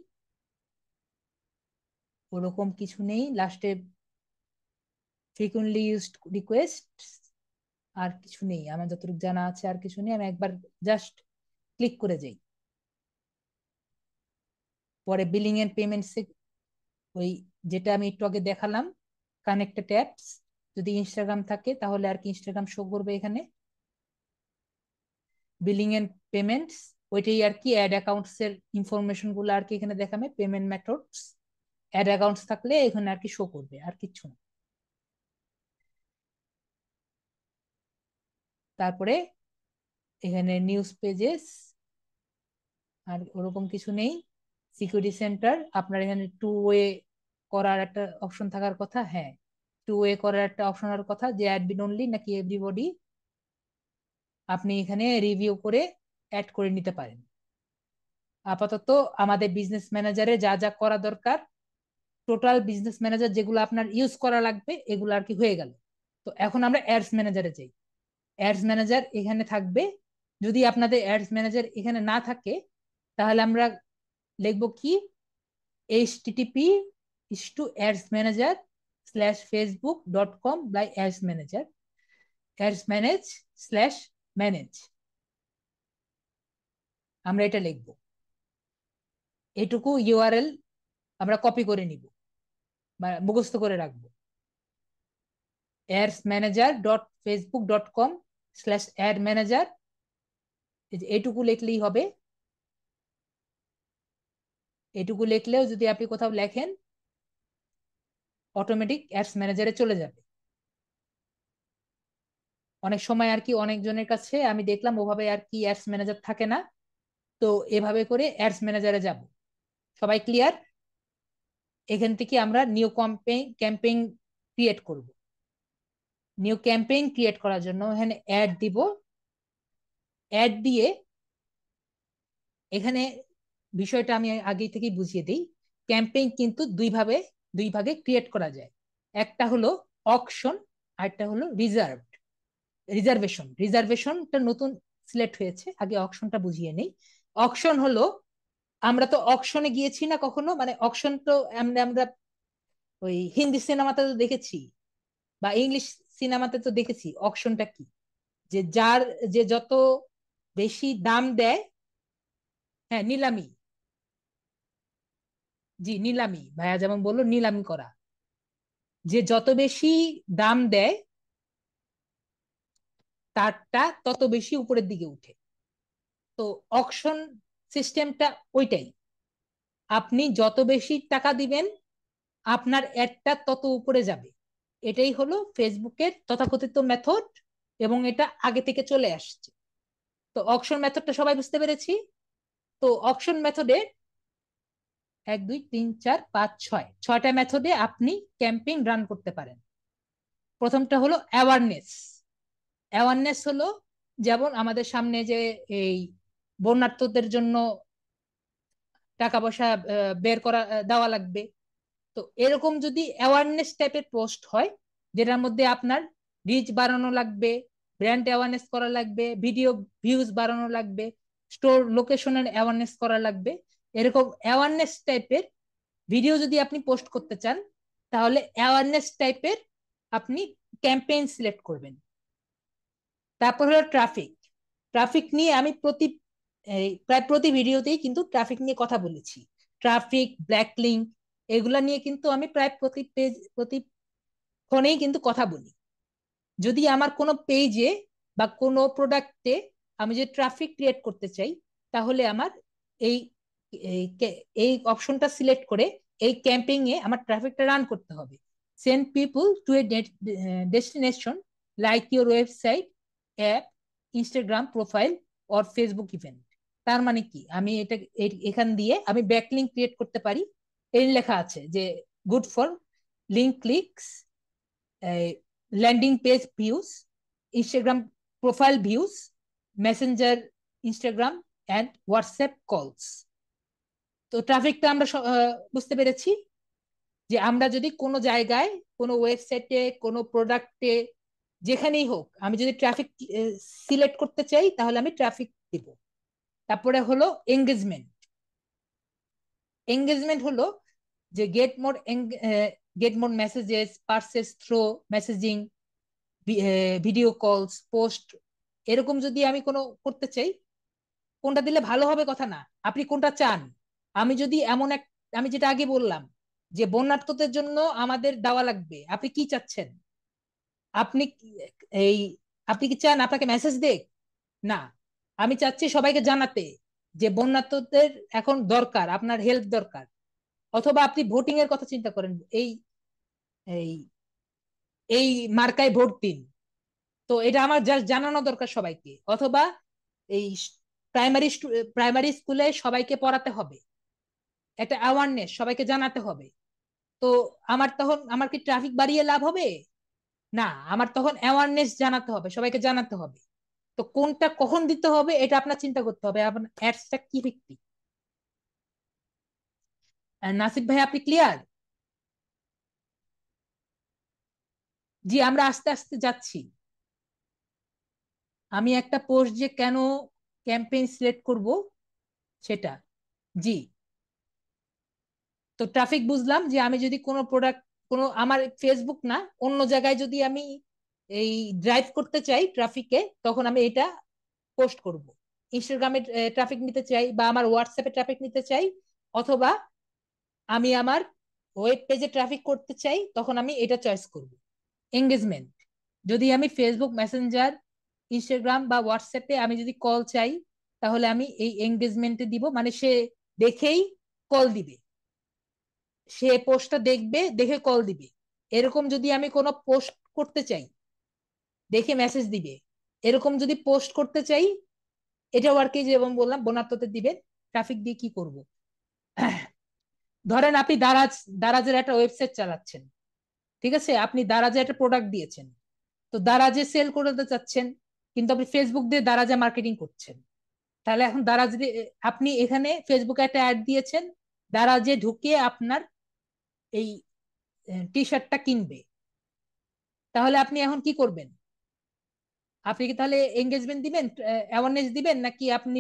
ওরকম কিছু নেই লাস্টে ফ্রিকুয়েন্টলি ইউজড রিকোয়েস্ট আর কিছু নেই আমার যতটুকু জানা আছে আর কিছু নেই আমি একবার জাস্ট ক্লিক করে যাই পরে বিলিং এন্ড পেমেন্ট ওই যেটা আমি একটু আগে দেখালাম কানেক্টেড অ্যাপস যদি ইনস্টাগ্রাম থাকে তাহলে আর কি ইনস্টাগ্রাম শো করবে এখানে বিলিং এন্ড পেমেন্টস ওইটাই আর কি অ্যাড অ্যাকাউন্টস এর ইনফরমেশন গুলো আর কি এখানে দেখাবে পেমেন্ট মেথডস অ্যাড অ্যাকাউন্টস থাকলে এখানে আর কি শো করবে আর কিছু না তারপরে এখানে নিউজ পেজেস আর ওরকম কিছু নেই সিকিউরিটি সেন্টার আপনার এখানে টু ওয়ে করার একটা অপশন থাকার কথা হ্যাঁ টু ওয়ে করার একটা অপশন আর কথা যে অ্যাডমিন অনলি নাকি এভরিবডি আপনি এখানে রিভিউ করে অ্যাড করে নিতে পারেন আপাতত আমাদের বিজনেস ম্যানেজারে যা যা করা দরকার টোটাল বিজনেস ম্যানেজার যেগুলো আপনার ইউজ করা লাগবে এগুলো আর কি হয়ে গেল তো এখন আমরা অ্যাডস ম্যানেজারে যাই অ্যাডস ম্যানেজার এখানে থাকবে যদি আপনাদের অ্যাডস ম্যানেজার এখানে না থাকে তাহলে আমরা লিখবো কি HTTP S to ads manager slash Facebook dot com by ads manager ads manage slash manage আমরা এটা লিখব এটুকু ইউআরএল আমরা কপি করে নিব মুখস্থ করে রাখবো ads manager dot Facebook dot com slash ad manager এটুকু লিখলেই হবে এটুকু লিখলেও যদি আপনি কোথাও লেখেন অটোমেটিক অ্যাপস ম্যানেজারে চলে যাবে অনেক সময় আর কি অনেকজনের কাছে আমি দেখলাম ওভাবে আর কি অ্যাডস ম্যানেজার থাকে না তো এভাবে করে অ্যাডস ম্যানেজারে যাব সবাই ক্লিয়ার এখান থেকে আমরা নিউ ক্যাম্পেইন ক্যাম্পেইন ক্রিয়েট করব নিউ ক্যাম্পেইন ক্রিয়েট করার জন্য এখানে অ্যাড দিব অ্যাড দিয়ে এখানে বিষয়টা আমি আগে থেকেই বুঝিয়ে দিই ক্যাম্পেইন কিন্তু দুইভাবে দুই ভাগে ক্রিয়েট করা যায় একটা হলো অকশন আরেকটা হলো রিজার্ভ রিজার্ভেশন রিজার্ভেশনটা নতুন সিলেক্ট হয়েছে আগে অকশনটা বুঝিয়ে নেই অকশন হলো আমরা তো অকশনে গিয়েছি না কখনো মানে অকশন তো আমরা আমরা ওই হিন্দি সিনেমাতে তো দেখেছি বা ইংলিশ সিনেমাতে তো দেখেছি অকশনটা কি যে যার যে যত বেশি দাম দেয় হ্যাঁ নিলামি জি নিলামি ভাইয়া যেমন বললো নিলামি করা যে যত বেশি দাম দেয় তারটা তত বেশি উপরের দিকে উঠে তো অকশন সিস্টেমটা ওইটাই আপনি যত বেশি টাকা দিবেন আপনার অ্যাডটা তত উপরে যাবে এটাই হলো ফেসবুকের তথাকথিত মেথড এবং এটা আগে থেকে চলে আসছে তো অকশন মেথডটা সবাই বুঝতে পেরেছি তো অকশন মেথডে এক দুই তিন চার পাঁচ ছয় ছয়টা মেথডে আপনি ক্যাম্পিং রান করতে পারেন প্রথমটা হলো অ্যাওয়ারনেস অ্যাওয়ারনেস হলো যেমন আমাদের সামনে যে এই বন্যার্থদের জন্য টাকা পয়সা বের করা দেওয়া লাগবে তো এরকম যদি অ্যাওয়ারনেস টাইপের পোস্ট হয় যেটার মধ্যে আপনার রিচ বাড়ানো লাগবে ব্র্যান্ড অ্যাওয়ারনেস করা লাগবে ভিডিও ভিউজ বাড়ানো লাগবে স্টোর লোকেশনের অ্যাওয়ারনেস করা লাগবে এরকম অ্যাওয়ারনেস টাইপের ভিডিও যদি আপনি পোস্ট করতে চান তাহলে অ্যাওয়ারনেস টাইপের আপনি ক্যাম্পেইন সিলেক্ট করবেন তারপর হলো ট্রাফিক ট্রাফিক নিয়ে আমি প্রতি প্রায় প্রতি ভিডিওতেই কিন্তু ট্রাফিক নিয়ে কথা বলেছি ট্রাফিক ব্ল্যাক লিঙ্ক এগুলা নিয়ে কিন্তু আমি প্রায় প্রতি পেজ প্রতি ফোনেই কিন্তু কথা বলি যদি আমার কোনো পেজে বা কোনো প্রোডাক্টে আমি যে ট্রাফিক ক্রিয়েট করতে চাই তাহলে আমার এই এই অপশনটা সিলেক্ট করে এই ক্যাম্পিং এ আমার ট্রাফিকটা রান করতে হবে send people to a destination like your website app Instagram profile or Facebook event তার মানে কি আমি এটা এখান দিয়ে আমি ব্যাকলিং ক্রিয়েট করতে পারি এই লেখা আছে যে good for link clicks landing page views Instagram profile views Messenger Instagram and WhatsApp calls তো ট্রাফিকটা আমরা বুঝতে পেরেছি যে আমরা যদি কোনো জায়গায় কোনো ওয়েবসাইটে কোনো প্রোডাক্টে যেখানেই হোক আমি যদি ট্রাফিক সিলেক্ট করতে চাই তাহলে আমি ট্রাফিক দিব তারপরে হলো এঙ্গেজমেন্ট এঙ্গেজমেন্ট হলো যে get more get more messages purchases through messaging video calls post এরকম যদি আমি কোনো করতে চাই কোনটা দিলে ভালো হবে কথা না আপনি কোনটা চান আমি যদি এমন এক আমি যেটা আগে বললাম যে বন্যার্থদের জন্য আমাদের দেওয়া লাগবে আপনি কি চাচ্ছেন আপনি এই আপনি কি চান আপনাকে মেসেজ দেখ না আমি চাচ্ছি সবাইকে জানাতে যে বন্যার্থদের এখন দরকার আপনার হেল্প দরকার অথবা আপনি ভোটিং এর কথা চিন্তা করেন এই এই এই মার্কায় ভোট দিন তো এটা আমার জাস্ট জানানো দরকার সবাইকে অথবা এই প্রাইমারি প্রাইমারি স্কুলে সবাইকে পড়াতে হবে একটা অ্যাওয়ারনেস সবাইকে জানাতে হবে তো আমার তখন আমার কি ট্রাফিক বাড়িয়ে লাভ হবে না আমার তখন অ্যাওয়ারনেস জানাতে হবে সবাইকে জানাতে হবে তো কোনটা কখন দিতে হবে এটা আপনার চিন্তা করতে হবে আপনার অ্যাডসটা কি ভিত্তিক নাসিব ভাই আপনি ক্লিয়ার জি আমরা আস্তে আস্তে যাচ্ছি আমি একটা পোস্ট যে কেন ক্যাম্পেইন সিলেক্ট করব সেটা জি তো ট্রাফিক বুঝলাম যে আমি যদি কোনো প্রোডাক্ট কোনো আমার ফেসবুক না অন্য জায়গায় যদি আমি এই ড্রাইভ করতে চাই ট্রাফিকে তখন আমি এটা পোস্ট করব ইনস্টাগ্রামে ট্রাফিক নিতে চাই বা আমার হোয়াটসঅ্যাপে ট্রাফিক নিতে চাই অথবা আমি আমার ওয়েব পেজে ট্রাফিক করতে চাই তখন আমি এটা চয়েস করব এঙ্গেজমেন্ট যদি আমি ফেসবুক মেসেঞ্জার ইনস্টাগ্রাম বা হোয়াটসঅ্যাপে আমি যদি কল চাই তাহলে আমি এই এঙ্গেজমেন্টে দিব মানে সে দেখেই কল দিবে সে পোস্টটা দেখবে দেখে কল দিবে এরকম যদি আমি কোনো পোস্ট করতে চাই দেখে মেসেজ দিবে এরকম যদি পোস্ট করতে চাই এটা কি যেমন বললাম বনাত্মতে দিবেন ট্রাফিক দিয়ে কি করব ধরেন আপনি দারাজ দারাজের একটা ওয়েবসাইট চালাচ্ছেন ঠিক আছে আপনি দারাজে একটা প্রোডাক্ট দিয়েছেন তো দারাজে সেল করতে চাচ্ছেন কিন্তু আপনি ফেসবুক দিয়ে দারাজে মার্কেটিং করছেন তাহলে এখন দারাজ আপনি এখানে ফেসবুকে একটা অ্যাড দিয়েছেন দারাজে ঢুকে আপনার এই টি শার্টটা কিনবে তাহলে আপনি এখন কি করবেন আপনি কি তাহলে এঙ্গেজমেন্ট দিবেন অ্যাওয়ারনেস দিবেন নাকি আপনি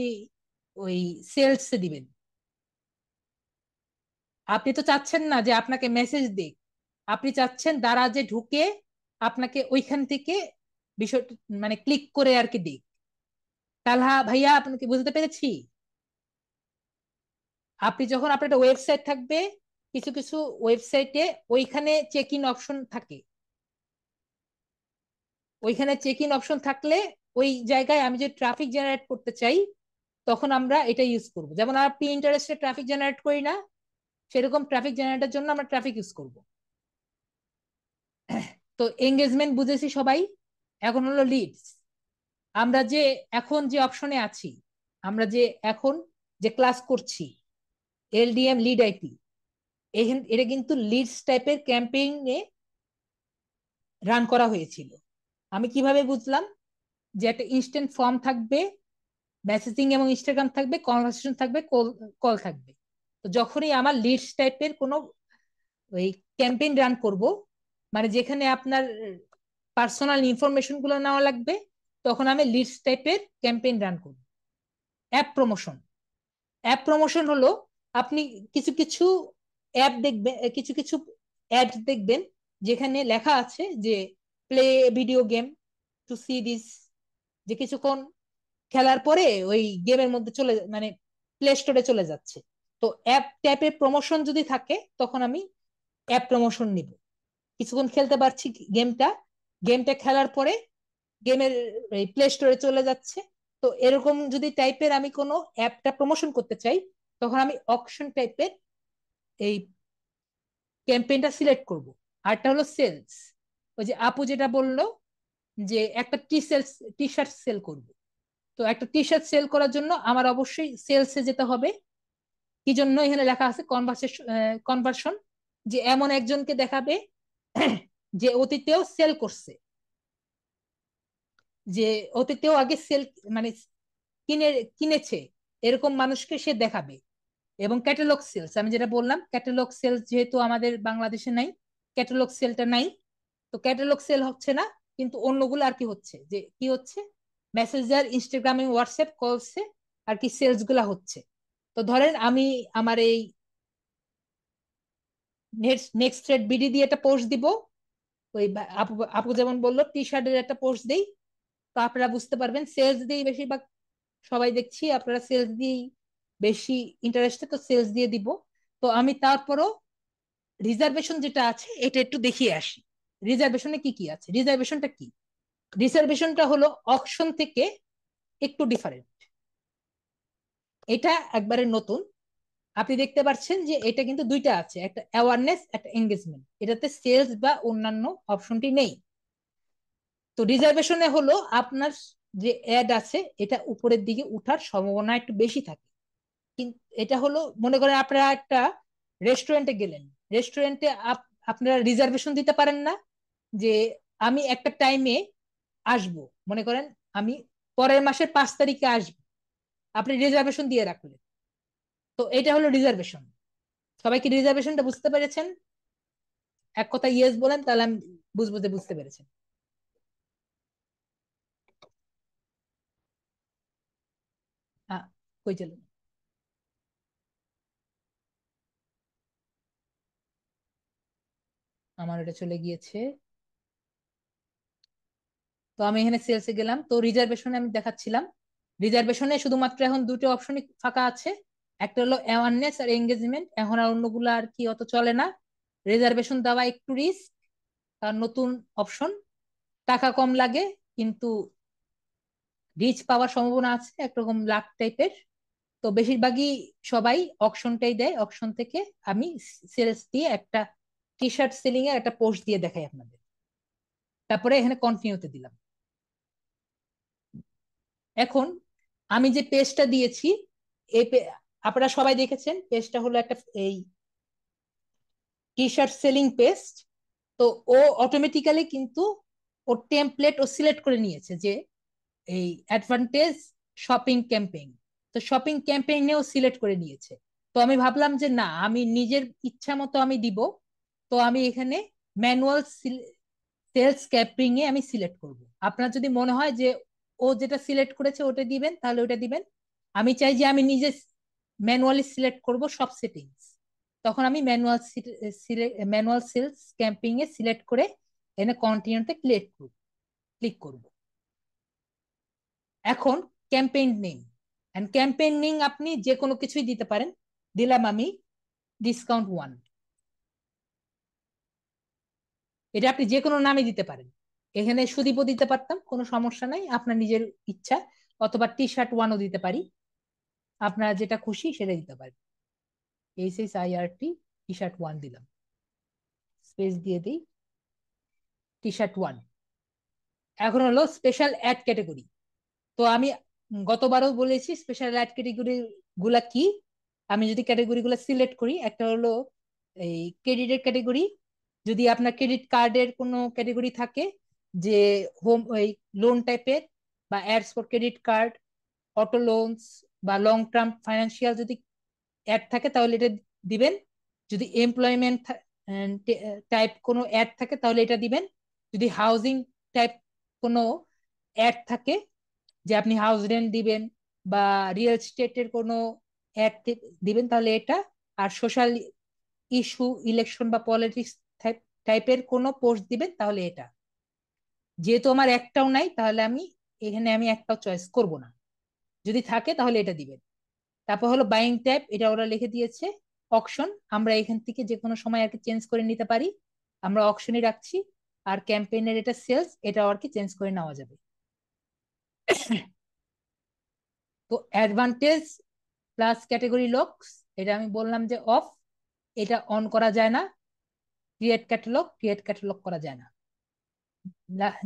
ওই সেলস দিবেন আপনি তো চাচ্ছেন না যে আপনাকে মেসেজ দিক আপনি চাচ্ছেন দারাজে ঢুকে আপনাকে ওইখান থেকে বিষয় মানে ক্লিক করে আর কি দিক তালহা ভাইয়া আপনাকে বুঝতে পেরেছি আপনি যখন আপনার একটা ওয়েবসাইট থাকবে কিছু কিছু ওয়েবসাইটে ওইখানে চেক ইন অপশন থাকে ওইখানে চেক ইন অপশন থাকলে ওই জায়গায় আমি যে ট্রাফিক জেনারেট করতে চাই তখন আমরা এটা ইউজ করব যেমন আমরা প্রি ইন্টারেস্টে ট্রাফিক জেনারেট করি না সেরকম ট্রাফিক জেনারেটের জন্য আমরা ট্রাফিক ইউজ করব তো এঙ্গেজমেন্ট বুঝেছি সবাই এখন হলো লিডস আমরা যে এখন যে অপশনে আছি আমরা যে এখন যে ক্লাস করছি এলডিএম লিড আইপি এটা কিন্তু লিডস টাইপের ক্যাম্পেইন এ রান করা হয়েছিল আমি কিভাবে বুঝলাম যে একটা ইনস্ট্যান্ট ফর্ম থাকবে মেসেজিং এবং ইনস্টাগ্রাম থাকবে কনভারসেশন থাকবে কল কল থাকবে তো যখনই আমার লিডস টাইপের কোনো ওই ক্যাম্পেইন রান করব মানে যেখানে আপনার পার্সোনাল ইনফরমেশন গুলো নেওয়া লাগবে তখন আমি লিডস টাইপের ক্যাম্পেইন রান করব অ্যাপ প্রমোশন অ্যাপ প্রমোশন হলো আপনি কিছু কিছু অ্যাপ দেখবেন কিছু কিছু অ্যাড দেখবেন যেখানে লেখা আছে যে play video game to see this যে কিছুক্ষণ খেলার পরে ওই গেমের মধ্যে চলে মানে প্লে স্টোরে চলে যাচ্ছে তো অ্যাপ ট্যাপে প্রমোশন যদি থাকে তখন আমি অ্যাপ প্রমোশন নিব কিছুক্ষণ খেলতে পারছি গেমটা গেমটা খেলার পরে গেমের প্লে স্টোরে চলে যাচ্ছে তো এরকম যদি টাইপের আমি কোনো অ্যাপটা প্রমোশন করতে চাই তখন আমি অপশন টাইপের এই ক্যাম্পেইনটা সিলেক্ট করব আরটা হলো সেলস ওই যে আপু যেটা বললো যে একটা T sales T shirt sell করব তো একটা টি শার্ট সেল করার জন্য আমার অবশ্যই সেলসে যেতে হবে কি জন্য এখানে লেখা আছে কনভার্সেশন কনভার্সন যে এমন একজনকে দেখাবে যে অতীতেও সেল করছে যে অতীতেও আগে সেল মানে কিনে কিনেছে এরকম মানুষকে সে দেখাবে এবং ক্যাটালগ সেলস আমি যেটা বললাম ক্যাটালগ সেলস যেহেতু আমাদের বাংলাদেশে নাই ক্যাটালগ সেলটা নাই তো ক্যাটালগ সেল হচ্ছে না কিন্তু অন্যগুলো আর কি হচ্ছে যে কি হচ্ছে মেসেঞ্জার ইনস্টাগ্রামে হোয়াটসঅ্যাপ কলসে আর কি সেলস গুলা হচ্ছে তো ধরেন আমি আমার এই নেক্সট ট্রেড বিডি দিয়ে একটা পোস্ট দিব ওই আপু আপু যেমন বললো টি শার্টের একটা পোস্ট দেই তো আপনারা বুঝতে পারবেন সেলস দিয়েই বেশিরভাগ সবাই দেখছি আপনারা সেলস দিয়েই বেশি ইন্টারেস্টে তো সেলস দিয়ে দিব তো আমি তারপরও রিজার্ভেশন যেটা আছে এটা একটু দেখিয়ে আসি রিজার্ভেশনে কি কি আছে রিজার্ভেশনটা কি রিজার্ভেশনটা হলো অকশন থেকে একটু ডিফারেন্ট এটা একবারে নতুন আপনি দেখতে পাচ্ছেন যে এটা কিন্তু দুইটা আছে একটা অ্যাওয়ারনেস একটা এঙ্গেজমেন্ট এটাতে সেলস বা অন্যান্য অপশনটি নেই তো রিজার্ভেশনে হলো আপনার যে অ্যাড আছে এটা উপরের দিকে উঠার সম্ভাবনা একটু বেশি থাকে এটা হলো মনে করেন আপনারা একটা রেস্টুরেন্টে গেলেন রেস্টুরেন্টে আপনারা রিজার্ভেশন দিতে পারেন না যে আমি একটা টাইমে আসব মনে করেন আমি পরের মাসের পাঁচ তারিখে আসব আপনি রিজার্ভেশন দিয়ে রাখলেন তো এটা হলো রিজার্ভেশন সবাই কি রিজার্ভেশনটা বুঝতে পেরেছেন এক কথা ইয়েস বলেন তাহলে আমি বুঝবো যে বুঝতে পেরেছেন কই চলুন আমার এটা চলে গিয়েছে তো আমি এখানে সেলসে গেলাম তো রিজার্ভেশনে আমি দেখাচ্ছিলাম রিজার্ভেশনে শুধুমাত্র এখন দুটো অপশনই ফাঁকা আছে একটা হলো অ্যাওয়ারনেস আর এঙ্গেজমেন্ট এখন আর অন্যগুলো আর কি অত চলে না রিজার্ভেশন দেওয়া একটু রিস্ক আর নতুন অপশন টাকা কম লাগে কিন্তু রিচ পাওয়ার সম্ভাবনা আছে একরকম লাভ টাইপের তো বেশিরভাগই সবাই অকশনটাই দেয় অকশন থেকে আমি সেলস দিয়ে একটা টি শার্ট সিলিং এর একটা পোস্ট দিয়ে দেখাই আপনাদের তারপরে এখানে কন্টিনিউতে দিলাম এখন আমি যে পেজটা দিয়েছি এই আপনারা সবাই দেখেছেন পেজটা হলো একটা এই টি শার্ট সেলিং পেস্ট তো ও অটোমেটিক্যালি কিন্তু ও টেমপ্লেট ও সিলেক্ট করে নিয়েছে যে এই অ্যাডভান্টেজ শপিং ক্যাম্পেইন তো শপিং ও সিলেক্ট করে নিয়েছে তো আমি ভাবলাম যে না আমি নিজের ইচ্ছা মতো আমি দিব তো আমি এখানে ম্যানুয়াল সেলস ক্যাপিং এ আমি সিলেক্ট করব আপনার যদি মনে হয় যে ও যেটা সিলেক্ট করেছে ওটা দিবেন তাহলে ওটা দিবেন আমি চাই যে আমি নিজে ম্যানুয়ালি সিলেক্ট করব সব সেটিংস তখন আমি ম্যানুয়াল ম্যানুয়াল সেলস ক্যাম্পিং এ সিলেক্ট করে এনে কন্টিনিউতে ক্লিক করব ক্লিক করব এখন campaign name and campaign name আপনি যে কোনো কিছুই দিতে পারেন দিলাম আমি ডিসকাউন্ট ওয়ান এটা আপনি যে কোনো নামে দিতে পারেন এখানে সুদীপও দিতে পারতাম কোনো সমস্যা নাই আপনার নিজের ইচ্ছা অথবা টি শার্ট ওয়ানও দিতে পারি আপনারা যেটা খুশি সেটা দিতে পারেন H S I R T T shirt one দিলাম স্পেস দিয়ে দিই টি শার্ট ওয়ান এখন হলো স্পেশাল অ্যাড ক্যাটাগরি তো আমি গতবারও বলেছি স্পেশাল অ্যাড ক্যাটাগরি গুলা কি আমি যদি ক্যাটাগরি গুলা সিলেক্ট করি একটা হলো এই ক্রেডিটের ক্যাটাগরি যদি আপনার ক্রেডিট কার্ডের কোনো ক্যাটেগরি থাকে যে হোম ওই লোন টাইপের বা ads for credit card auto loans বা লং টার্ম ফাইন্যান্সিয়াল যদি অ্যাড থাকে তাহলে এটা দিবেন যদি এমপ্লয়মেন্ট টাইপ কোনো অ্যাড থাকে তাহলে এটা দিবেন যদি হাউজিং টাইপ কোনো অ্যাড থাকে যে আপনি হাউস রেন্ট দিবেন বা রিয়েল স্টেটের কোনো অ্যাড দিবেন তাহলে এটা আর সোশ্যাল ইস্যু ইলেকশন বা পলিটিক্স টাইপের কোন পোস্ট দিবেন তাহলে এটা যেহেতু আমার একটাও নাই তাহলে আমি এখানে আমি একটাও চয়েস করব না যদি থাকে তাহলে এটা দিবেন তারপর হলো বাইং ট্যাপ এটা ওরা লিখে দিয়েছে অকশন আমরা এখান থেকে যে কোনো সময় আর কি চেঞ্জ করে নিতে পারি আমরা অকশনই রাখছি আর ক্যাম্পেইনের এটা সেলস এটা আর কি চেঞ্জ করে নেওয়া যাবে তো অ্যাডভান্টেজ প্লাস ক্যাটাগরি লক্স এটা আমি বললাম যে অফ এটা অন করা যায় না ক্রিয়েট ক্যাটালগ ক্রিয়েট ক্যাটালগ করা যায় না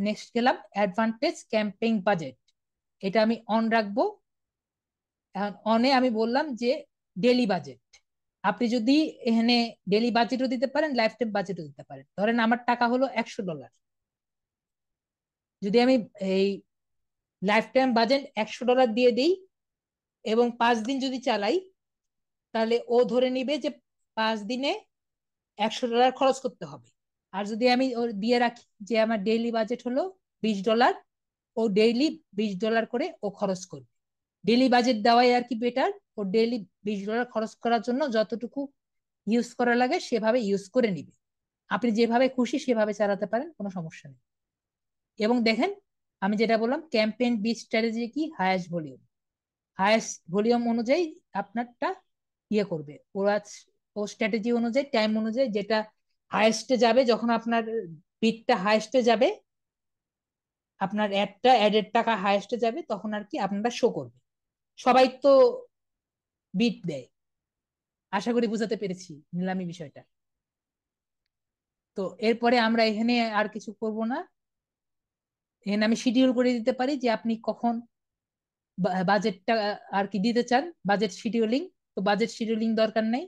নেক্সট গেলাম অ্যাডভান্টেজ ক্যাম্পেইন বাজেট এটা আমি অন রাখবো অনে আমি বললাম যে ডেলি বাজেট আপনি যদি এখানে ডেলি বাজেটও দিতে পারেন লাইফ টাইম বাজেটও দিতে পারেন ধরেন আমার টাকা হলো একশো ডলার যদি আমি এই লাইফ টাইম বাজেট একশো ডলার দিয়ে দিই এবং পাঁচ দিন যদি চালাই তাহলে ও ধরে নিবে যে পাঁচ দিনে একশো ডলার খরচ করতে হবে আর যদি আমি ওর দিয়ে রাখি যে আমার ডেইলি বাজেট হলো বিশ ডলার ও ডেইলি বিশ ডলার করে ও খরচ করবে ডেইলি বাজেট দেওয়াই আর কি বেটার ও ডেইলি বিশ ডলার খরচ করার জন্য যতটুকু ইউজ করা লাগে সেভাবে ইউজ করে নিবে আপনি যেভাবে খুশি সেভাবে চালাতে পারেন কোনো সমস্যা নেই এবং দেখেন আমি যেটা বললাম ক্যাম্পেইন বিচ স্ট্র্যাটেজি কি হায়েস্ট ভলিউম হায়েস্ট ভলিউম অনুযায়ী আপনারটা ইয়ে করবে ওরা ও স্ট্র্যাটেজি অনুযায়ী টাইম অনুযায়ী যেটা হায়েস্টে যাবে যখন আপনার বিটটা হায়েস্টে যাবে আপনার অ্যাডটা অ্যাডের টাকা হায়েস্টে যাবে তখন আর কি আপনারা শো করবে সবাই তো বিট দেয় আশা করি বুঝাতে পেরেছি নিলামি বিষয়টা তো এরপরে আমরা এখানে আর কিছু করব না এখানে আমি শিডিউল করে দিতে পারি যে আপনি কখন বাজেটটা আর কি দিতে চান বাজেট শিডিউলিং তো বাজেট শিডিউলিং দরকার নেই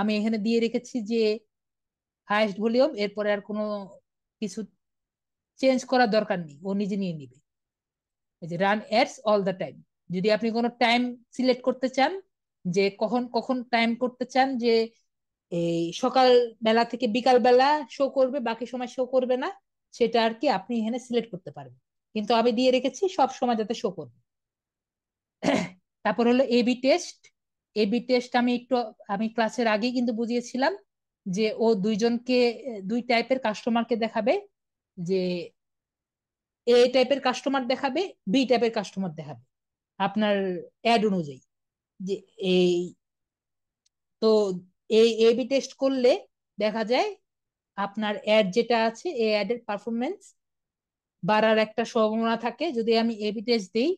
আমি এখানে দিয়ে রেখেছি যে হায়েস্ট ভলিউম এরপরে আর কোনো কিছু চেঞ্জ করার দরকার নেই ও নিজে নিয়ে নিবে যে run ads all the time যদি আপনি কোনো টাইম সিলেক্ট করতে চান যে কখন কখন টাইম করতে চান যে এই সকাল বেলা থেকে বিকাল বেলা শো করবে বাকি সময় শো করবে না সেটা আর কি আপনি এখানে সিলেক্ট করতে পারবেন কিন্তু আমি দিয়ে রেখেছি সব সময় যাতে শো করবে তারপর হলো এবি টেস্ট এবি টেস্ট আমি একটু আমি ক্লাসের আগেই কিন্তু বুঝিয়েছিলাম যে ও দুইজনকে দুই টাইপের কাস্টমারকে দেখাবে যে এ টাইপের কাস্টমার দেখাবে বি টাইপের কাস্টমার দেখাবে আপনার অ্যাড অনুযায়ী যে এই তো এই এবি টেস্ট করলে দেখা যায় আপনার অ্যাড যেটা আছে এই অ্যাডের পারফরমেন্স বাড়ার একটা সম্ভাবনা থাকে যদি আমি এবি টেস্ট দিই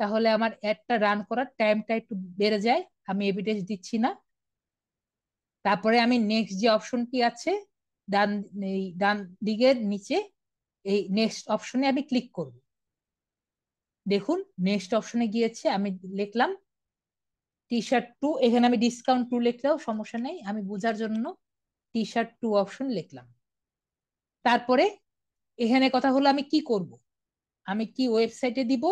তাহলে আমার অ্যাডটা রান করার টাইমটা একটু বেড়ে যায় আমি এভিডেন্স দিচ্ছি না তারপরে আমি নেক্সট যে অপশনটি আছে ডান এই ডান দিকের নিচে এই নেক্সট অপশনে আমি ক্লিক করব দেখুন নেক্সট অপশনে গিয়েছে আমি লিখলাম টি শার্ট টু এখানে আমি ডিসকাউন্ট টু লিখলেও সমস্যা নেই আমি বোঝার জন্য টি শার্ট টু অপশন লিখলাম তারপরে এখানে কথা হলো আমি কি করব আমি কি ওয়েবসাইটে দিব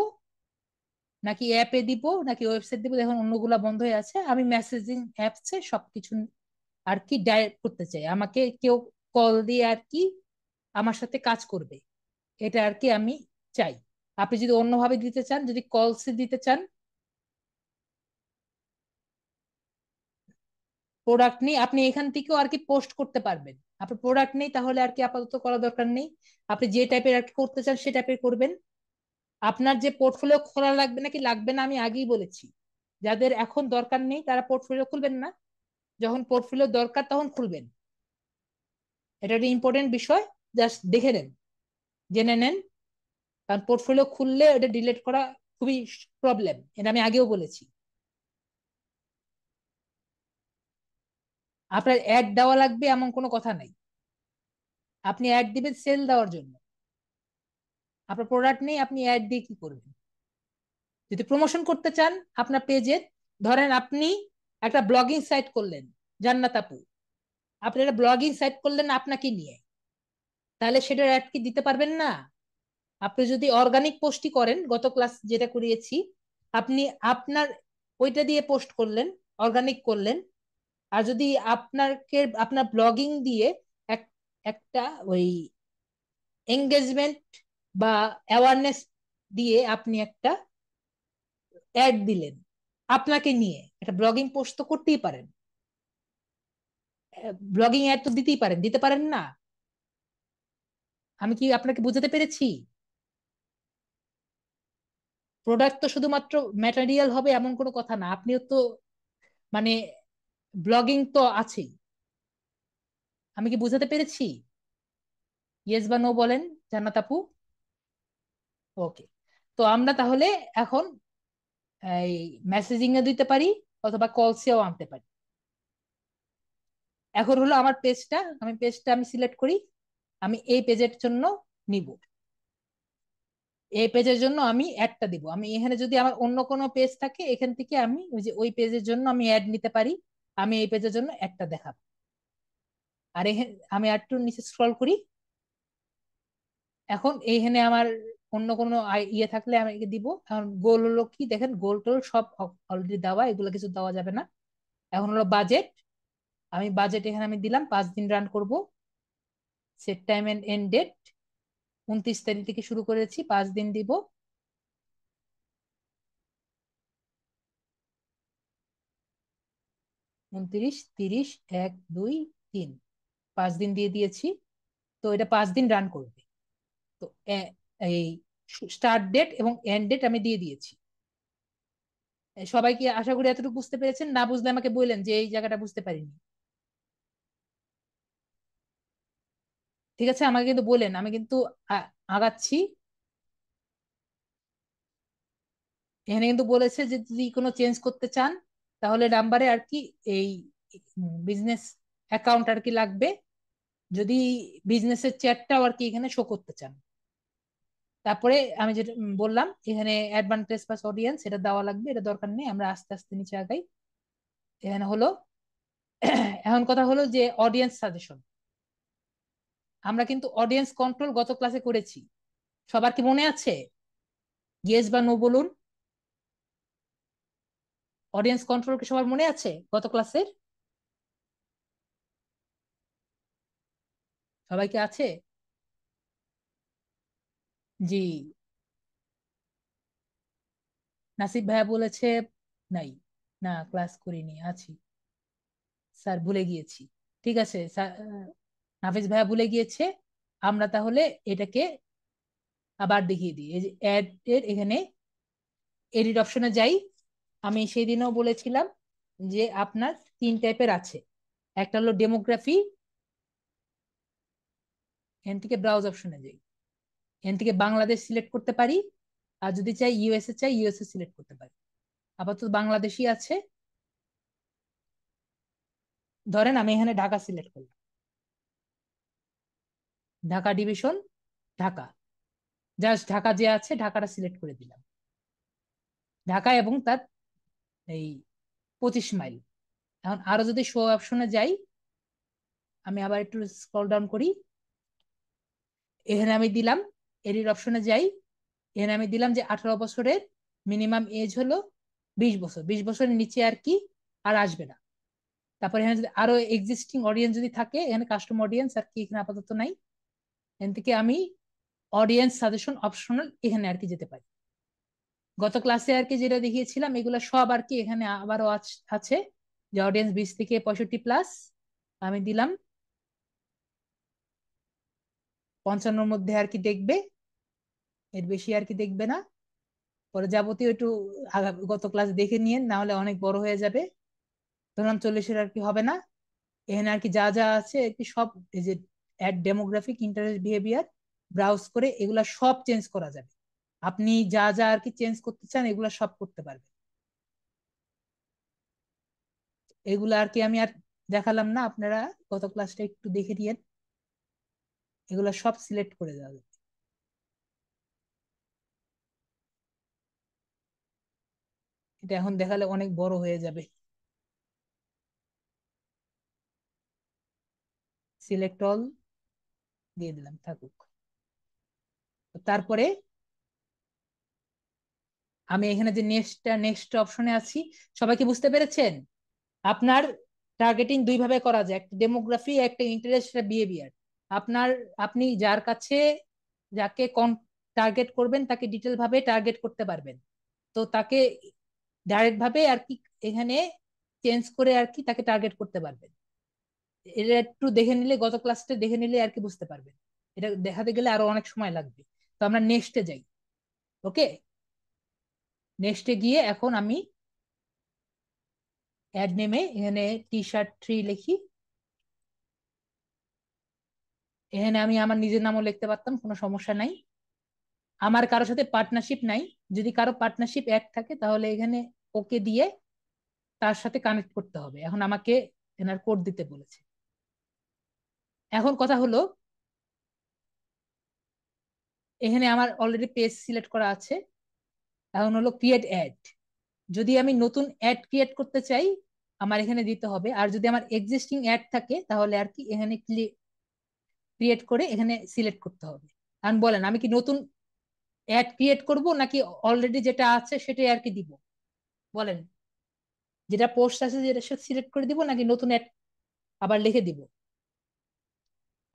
নাকি অ্যাপে দিব নাকি ওয়েবসাইট দিব এখন অন্যগুলা বন্ধ হয়ে আছে আমি মেসেজিং অ্যাপসে সবকিছু আর কি ডাইরেক্ট করতে চাই আমাকে কেউ কল দিয়ে আর কি আমার সাথে কাজ করবে এটা আর কি আমি চাই আপনি যদি অন্যভাবে দিতে চান যদি কলস দিতে চান প্রোডাক্ট নেই আপনি এখান থেকেও আর কি পোস্ট করতে পারবেন আপনার প্রোডাক্ট নেই তাহলে আর কি আপাতত করা দরকার নেই আপনি যে টাইপের আর কি করতে চান সে টাইপের করবেন আপনার যে পোর্টফোলিও খোলা লাগবে নাকি লাগবে না আমি আগেই বলেছি যাদের এখন দরকার নেই তারা পোর্টফোলিও খুলবেন না যখন পোর্টফোলিও দরকার তখন খুলবেন এটা একটা ইম্পর্টেন্ট বিষয় জাস্ট দেখে নেন জেনে নেন কারণ পোর্টফোলিও খুললে এটা ডিলেট করা খুবই প্রবলেম এটা আমি আগেও বলেছি আপনার অ্যাড দেওয়া লাগবে এমন কোনো কথা নাই আপনি অ্যাড দিবেন সেল দেওয়ার জন্য আপনার প্রোডাক্ট নেই আপনি অ্যাড দিয়ে কি করবেন যদি প্রমোশন করতে চান আপনার পেজে ধরেন আপনি একটা ব্লগিং সাইট করলেন জান্নাত আপু আপনি একটা ব্লগিং সাইট করলেন আপনাকে নিয়ে তাহলে সেটার অ্যাড কি দিতে পারবেন না আপনি যদি অর্গানিক পোস্টই করেন গত ক্লাস যেটা করিয়েছি আপনি আপনার ওইটা দিয়ে পোস্ট করলেন অর্গানিক করলেন আর যদি আপনাকে আপনার ব্লগিং দিয়ে একটা ওই এঙ্গেজমেন্ট বা অ্যাওয়ারনেস দিয়ে আপনি একটা অ্যাড দিলেন আপনাকে নিয়ে একটা ব্লগিং পোস্ট তো করতেই পারেন ব্লগিং অ্যাড তো দিতেই পারেন দিতে পারেন না আমি কি আপনাকে বুঝাতে পেরেছি প্রোডাক্ট তো শুধুমাত্র ম্যাটেরিয়াল হবে এমন কোনো কথা না আপনিও তো মানে ব্লগিং তো আছেই আমি কি বুঝাতে পেরেছি ইয়েস বা নো বলেন জান্নাত আপু ওকে তো আমরা তাহলে এখন এই মেসেজিং এ দিতে পারি অথবা কলসেও আনতে পারি এখন হলো আমার পেজটা আমি পেজটা আমি সিলেক্ট করি আমি এই পেজের জন্য নিব এই পেজের জন্য আমি অ্যাডটা দিব আমি এখানে যদি আমার অন্য কোনো পেজ থাকে এখান থেকে আমি ওই যে ওই পেজের জন্য আমি অ্যাড নিতে পারি আমি এই পেজের জন্য অ্যাডটা দেখাব আর এখানে আমি অ্যাডটুর নিচে স্ক্রল করি এখন এইখানে আমার অন্য কোনো ইয়ে থাকলে আমি দিব এখন গোল হলো কি দেখেন গোল টোল সব অলরেডি দেওয়া এগুলো কিছু দেওয়া যাবে না এখন হলো বাজেট আমি বাজেট এখানে আমি দিলাম পাঁচ দিন রান করব set time and end date উনত্রিশ তারিখ থেকে শুরু করেছি পাঁচ দিন দিব উনত্রিশ তিরিশ এক দুই তিন পাঁচ দিন দিয়ে দিয়েছি তো এটা পাঁচ দিন রান করবে তো এই স্টার্ট ডেট এবং এন্ড ডেট আমি দিয়ে দিয়েছি সবাই কি আশা করি এতটুকু বুঝতে পেরেছেন না বুঝলে আমাকে বললেন যে এই জায়গাটা বুঝতে পারিনি ঠিক আছে আমাকে কিন্তু বলেন আমি কিন্তু আগাচ্ছি এখানে কিন্তু বলেছে যে যদি কোনো চেঞ্জ করতে চান তাহলে নাম্বারে আর কি এই বিজনেস অ্যাকাউন্ট আর কি লাগবে যদি বিজনেসের চ্যাটটাও আর কি এখানে শো করতে চান তারপরে আমি যেটা বললাম এখানে অ্যাডভান্টেজ প্লাস অডিয়েন্স এটা দেওয়া লাগবে এটা দরকার নেই আমরা আস্তে আস্তে নিচে আগাই এখানে হলো এখন কথা হলো যে অডিয়েন্স সাজেশন আমরা কিন্তু অডিয়েন্স কন্ট্রোল গত ক্লাসে করেছি সবার কি মনে আছে ইয়েস বা নো বলুন অডিয়েন্স কন্ট্রোল কি সবার মনে আছে গত ক্লাসের সবাই কি আছে জি নাসিব ভাইয়া বলেছে নাই না ক্লাস করিনি আছি স্যার ভুলে গিয়েছি ঠিক আছে নাফিজ ভাইয়া ভুলে গিয়েছে আমরা তাহলে এটাকে আবার দেখিয়ে দিই এই যে অ্যাড এর এখানে এডিট অপশনে যাই আমি সেদিনও বলেছিলাম যে আপনার তিন টাইপের আছে একটা হলো ডেমোগ্রাফি এখান থেকে ব্রাউজ অপশনে যাই এখান থেকে বাংলাদেশ সিলেক্ট করতে পারি আর যদি চাই ইউএসএ চাই ইউএসএ সিলেক্ট করতে পারি আপাতত বাংলাদেশি আছে ধরেন আমি এখানে ঢাকা সিলেক্ট করলাম ঢাকা ডিভিশন ঢাকা জাস্ট ঢাকা যে আছে ঢাকাটা সিলেক্ট করে দিলাম ঢাকা এবং তার এই পঁচিশ মাইল এখন আরো যদি শো অপশনে যাই আমি আবার একটু স্ক্রল ডাউন করি এখানে আমি দিলাম এডিট অপশনে যাই এখানে আমি দিলাম যে আঠারো বছরের মিনিমাম এজ হলো বিশ বছর বিশ বছরের নিচে আর কি আর আসবে না তারপরে এখানে যদি আরো এক্সিস্টিং অডিয়েন্স যদি থাকে এখানে কাস্টম অডিয়েন্স আর কি এখানে আপাতত নাই এখান থেকে আমি অডিয়েন্স সাজেশন অপশনাল এখানে আর কি যেতে পারি গত ক্লাসে আর কি যেটা দেখিয়েছিলাম এগুলো সব আর কি এখানে আবারও আছে যে অডিয়েন্স বিশ থেকে পঁয়ষট্টি প্লাস আমি দিলাম পঞ্চান্নর মধ্যে আর কি দেখবে এর বেশি আর কি দেখবে না পরে যাবতীয় একটু গত ক্লাস দেখে নিয়ে না হলে অনেক বড় হয়ে যাবে ধরুন চল্লিশের আর কি হবে না এখানে আর কি যা যা আছে আর কি সব এই যে add demographic interest behaviour browse করে এগুলা সব চেঞ্জ করা যাবে আপনি যা যা আর কি চেঞ্জ করতে চান এগুলো সব করতে পারবেন এগুলো আর কি আমি আর দেখালাম না আপনারা গত ক্লাসটা একটু দেখে নিয়েন এগুলো সব সিলেক্ট করে দেওয়া যাবে এটা এখন দেখালে অনেক বড় হয়ে যাবে সিলেক্ট অল দিয়ে দিলাম থাকুক তারপরে আমি এখানে যে নেক্সটটা নেক্সট অপশনে আছি সবাইকে বুঝতে পেরেছেন আপনার টার্গেটিং দুইভাবে করা যায় একটা ডেমোগ্রাফি একটা ইন্টারেস্ট একটা বিহেভিয়ার আপনার আপনি যার কাছে যাকে টার্গেট করবেন তাকে ডিটেল ভাবে টার্গেট করতে পারবেন তো তাকে ডাইরেক্ট ভাবে আর কি এখানে চেঞ্জ করে আর কি তাকে টার্গেট করতে পারবেন এটা একটু দেখে নিলে গত ক্লাসটা দেখে নিলে আর কি বুঝতে পারবেন এটা দেখাতে গেলে আরো অনেক সময় লাগবে তো আমরা নেক্সটে যাই ওকে নেক্সটে গিয়ে এখন আমি অ্যাড নেমে এখানে টি শার্ট থ্রি লিখি এখানে আমি আমার নিজের নামও লিখতে পারতাম কোনো সমস্যা নাই আমার কারোর সাথে পার্টনারশিপ নাই যদি কারো পার্টনারশিপ অ্যাড থাকে তাহলে এখানে ওকে দিয়ে তার সাথে কানেক্ট করতে হবে এখন আমাকে এনার কোড দিতে বলেছে এখন কথা হলো এখানে আমার অলরেডি পেজ সিলেক্ট করা আছে এখন হলো ক্রিয়েট অ্যাড যদি আমি নতুন অ্যাড ক্রিয়েট করতে চাই আমার এখানে দিতে হবে আর যদি আমার এক্সিস্টিং অ্যাড থাকে তাহলে আর কি এখানে ক্রিয়েট করে এখানে সিলেক্ট করতে হবে কারণ বলেন আমি কি নতুন অ্যাড ক্রিয়েট করব নাকি অলরেডি যেটা আছে সেটাই আর কি দিব বলেন যেটা পোস্ট আছে যেটা সিলেক্ট করে দিব নাকি নতুন অ্যাড আবার লিখে দিব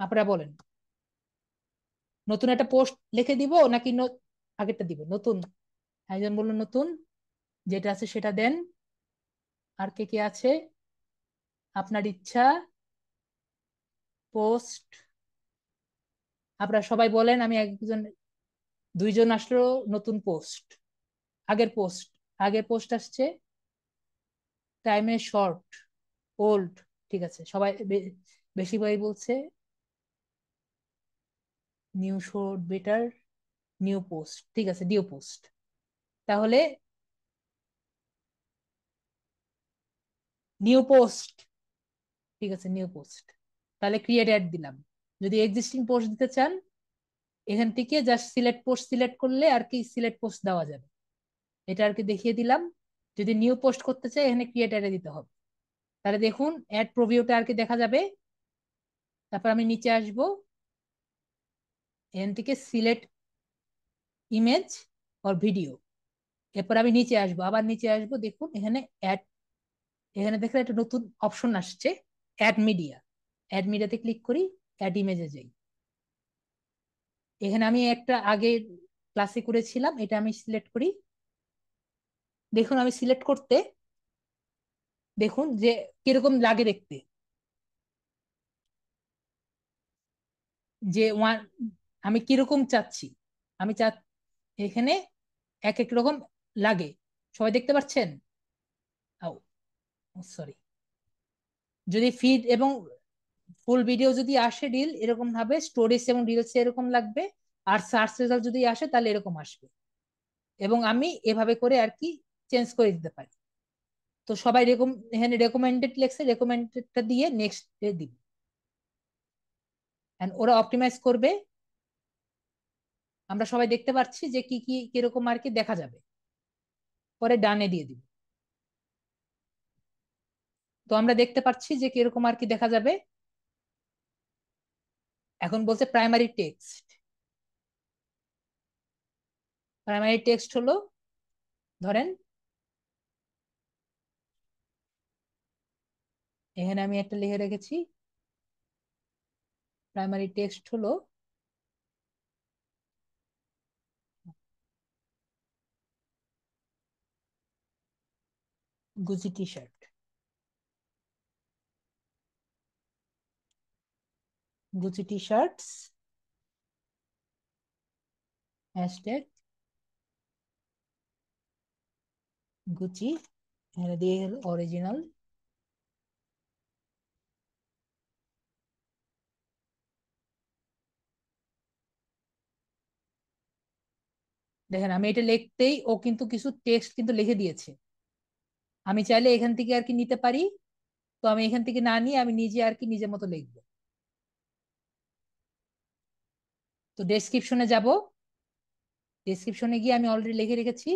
আপনারা বলেন নতুন একটা পোস্ট লিখে দিব নাকি আগেরটা দিব নতুন একজন বললো নতুন যেটা আছে সেটা দেন আর কে কে আছে আপনার ইচ্ছা পোস্ট আপনারা সবাই বলেন আমি একজন দুইজন আসলো নতুন পোস্ট আগের পোস্ট আগে পোস্ট আসছে টাইমে শর্ট ওল্ড ঠিক আছে সবাই বেশি ভাই বলছে new short better new post ঠিক আছে নিউ পোস্ট তাহলে নিউ পোস্ট ঠিক আছে নিউ পোস্ট তাহলে ক্রিয়েট অ্যাড দিলাম যদি এক্সিস্টিং পোস্ট দিতে চান এখান থেকে জাস্ট সিলেক্ট পোস্ট সিলেক্ট করলে আর কি সিলেক্ট পোস্ট দেওয়া যাবে এটা আর কি দেখিয়ে দিলাম যদি নিউ পোস্ট করতে চাই এখানে ক্রিয়েটারে দিতে হবে তাহলে দেখুন অ্যাড প্রভিউটা আর কি দেখা যাবে তারপর আমি নিচে আসব এখান থেকে সিলেক্ট ইমেজ অর ভিডিও এরপর আমি নিচে আসব আবার নিচে আসব দেখুন এখানে অ্যাড এখানে দেখলে একটা নতুন অপশন আসছে অ্যাড মিডিয়া অ্যাড মিডিয়াতে ক্লিক করি অ্যাড ইমেজে যাই এখানে আমি একটা আগে ক্লাসে করেছিলাম এটা আমি সিলেক্ট করি দেখুন আমি সিলেক্ট করতে দেখুন যে কিরকম লাগে দেখতে যে ওয়ান আমি কিরকম চাচ্ছি আমি চা এখানে এক এক রকম লাগে সবাই দেখতে পাচ্ছেন সরি যদি ফিড এবং ফুল ভিডিও যদি আসে রিল এরকম ভাবে স্টোরেজ এবং রিলস এরকম লাগবে আর সার্চ রেজাল্ট যদি আসে তাহলে এরকম আসবে এবং আমি এভাবে করে আর কি চেঞ্জ করে দিতে পারি তো সবাই এখানে রেকমেন্ডেড লেখছে রেকমেন্ডেডটা দিয়ে নেক্সট ডে দিবে অ্যান্ড ওরা অপটিমাইজ করবে আমরা সবাই দেখতে পাচ্ছি যে কি কি কিরকম আর কি দেখা যাবে পরে ডানে দিয়ে দিব তো আমরা দেখতে পাচ্ছি যে কিরকম আর কি দেখা যাবে এখন বলছে প্রাইমারি টেক্সট প্রাইমারি টেক্সট হলো ধরেন এখানে আমি একটা লিখে রেখেছি প্রাইমারি টেক্সট হলো Gucci T shirt Gucci T shirts hashtag Gucci দিয়ে অরিজিনাল দেখেন আমি এটা লিখতেই ও কিন্তু কিছু টেক্সট কিন্তু লিখে দিয়েছে আমি চাইলে এখান থেকে আর কি নিতে পারি তো আমি এখান থেকে না নিয়ে আমি নিজে আর কি নিজের মতো লিখব তো ডেসক্রিপশনে যাব ডেসক্রিপশনে গিয়ে আমি অলরেডি লিখে রেখেছি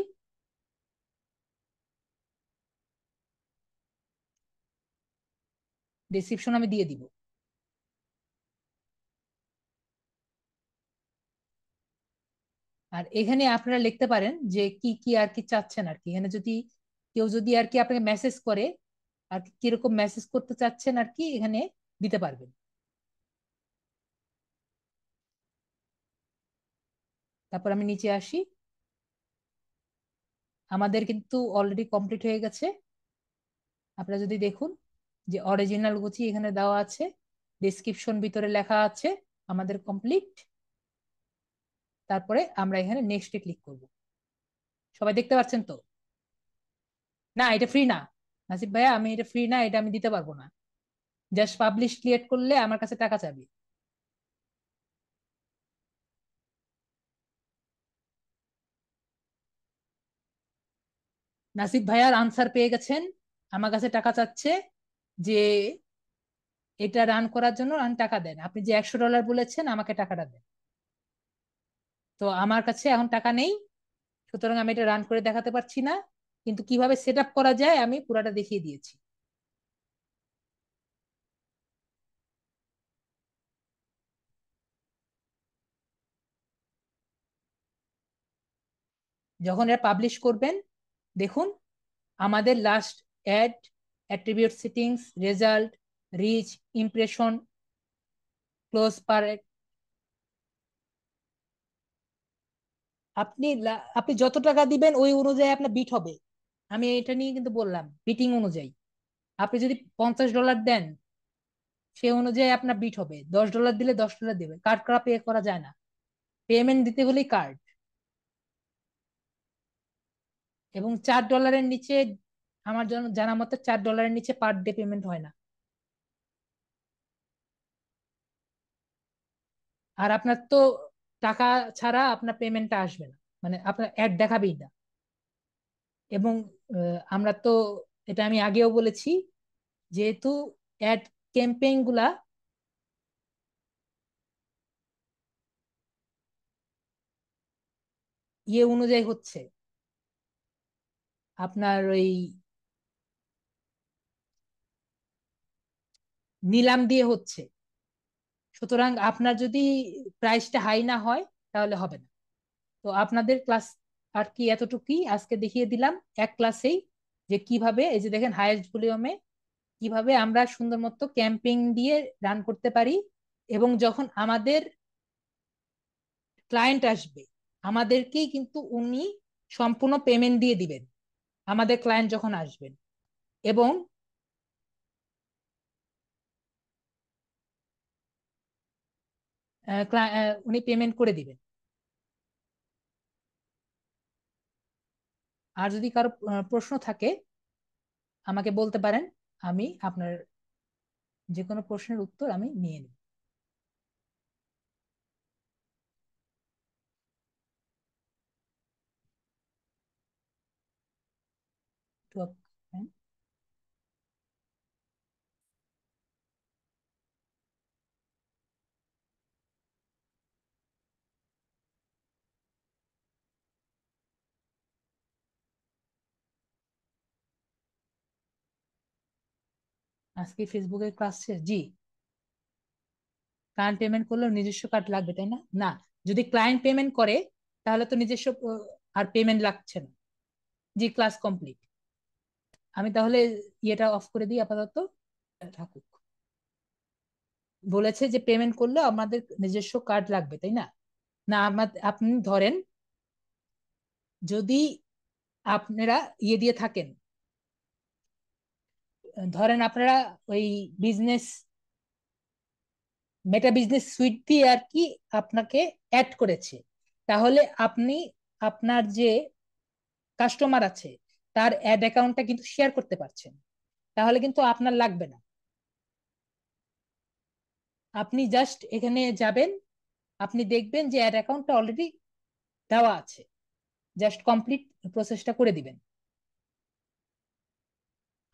ডেসক্রিপশন আমি দিয়ে দিব আর এখানে আপনারা লিখতে পারেন যে কি কি আর কি চাচ্ছেন আর কি এখানে যদি কেউ যদি আর কি আপনাকে মেসেজ করে আর কিরকম মেসেজ করতে চাচ্ছেন আর কি এখানে দিতে পারবেন তারপর আমি নিচে আসি আমাদের কিন্তু অলরেডি কমপ্লিট হয়ে গেছে আপনারা যদি দেখুন যে অরিজিনাল গুচি এখানে দেওয়া আছে ডিসক্রিপশন ভিতরে লেখা আছে আমাদের কমপ্লিট তারপরে আমরা এখানে নেক্সটে ক্লিক করব সবাই দেখতে পাচ্ছেন তো না এটা ফ্রি না নাসিব ভাইয়া আমি এটা ফ্রি না এটা আমি দিতে পারবো না জাস্ট পাবলিশ ক্রিয়েট করলে আমার কাছে টাকা চাবি নাসিব ভাইয়ার আনসার পেয়ে গেছেন আমার কাছে টাকা চাচ্ছে যে এটা রান করার জন্য রান টাকা দেন আপনি যে একশো ডলার বলেছেন আমাকে টাকাটা দেন তো আমার কাছে এখন টাকা নেই সুতরাং আমি এটা রান করে দেখাতে পারছি না কিন্তু কিভাবে সেট করা যায় আমি পুরাটা দেখিয়ে দিয়েছি যখন এটা পাবলিশ করবেন দেখুন আমাদের last ad attribute settings result reach impression close per আপনি আপনি যত টাকা দিবেন ওই অনুযায়ী আপনার বিট হবে আমি এটা নিয়ে কিন্তু বললাম বিটিং অনুযায়ী আপনি যদি পঞ্চাশ ডলার দেন সে অনুযায়ী আপনার বিট হবে দশ ডলার দিলে দশ ডলার দেবে কার্ড করা পে করা যায় না পেমেন্ট দিতে হলেই কার্ড এবং চার ডলারের নিচে আমার জানা মতো চার ডলারের নিচে পার ডে পেমেন্ট হয় না আর আপনার তো টাকা ছাড়া আপনার পেমেন্টটা আসবে না মানে আপনার অ্যাড দেখাবেই না এবং আমরা তো এটা আমি আগেও বলেছি যেহেতু অ্যাড ক্যাম্পেইনগুলা ইয়ে অনুযায়ী হচ্ছে আপনার ওই নিলাম দিয়ে হচ্ছে সুতরাং আপনার যদি প্রাইসটা হাই না হয় তাহলে হবে না তো আপনাদের ক্লাস আর কি এতটুকুই আজকে দেখিয়ে দিলাম এক ক্লাসেই যে কিভাবে এই যে দেখেন হায়েস্ট ভলিউমে কিভাবে আমরা সুন্দর মতো ক্যাম্পিং দিয়ে রান করতে পারি এবং যখন আমাদের ক্লায়েন্ট আসবে আমাদেরকেই কিন্তু উনি সম্পূর্ণ পেমেন্ট দিয়ে দিবেন আমাদের ক্লায়েন্ট যখন আসবেন এবং উনি পেমেন্ট করে দিবেন আর যদি কারো প্রশ্ন থাকে আমাকে বলতে পারেন আমি আপনার যে কোনো প্রশ্নের উত্তর আমি নিয়ে নিই to a আজকে ফেসবুকের ক্লাস শেষ জি ক্লায়েন্ট পেমেন্ট করলেও নিজস্ব কার্ড লাগবে তাই না না যদি ক্লায়েন্ট পেমেন্ট করে তাহলে তো নিজস্ব আর পেমেন্ট লাগছে না জি ক্লাস কমপ্লিট আমি তাহলে ইয়েটা অফ করে দিই আপাতত থাকুক বলেছে যে পেমেন্ট করলে আমাদের নিজস্ব কার্ড লাগবে তাই না না আমাদের আপনি ধরেন যদি আপনারা ইয়ে দিয়ে থাকেন ধরেন আপনারা ওই বিজনেস মেটা বিজনেস সুইট দিয়ে আর কি আপনাকে অ্যাড করেছে তাহলে আপনি আপনার যে কাস্টমার আছে তার অ্যাড অ্যাকাউন্টটা কিন্তু শেয়ার করতে পারছেন তাহলে কিন্তু আপনার লাগবে না আপনি জাস্ট এখানে যাবেন আপনি দেখবেন যে অ্যাড অ্যাকাউন্টটা অলরেডি দেওয়া আছে জাস্ট কমপ্লিট প্রসেসটা করে দিবেন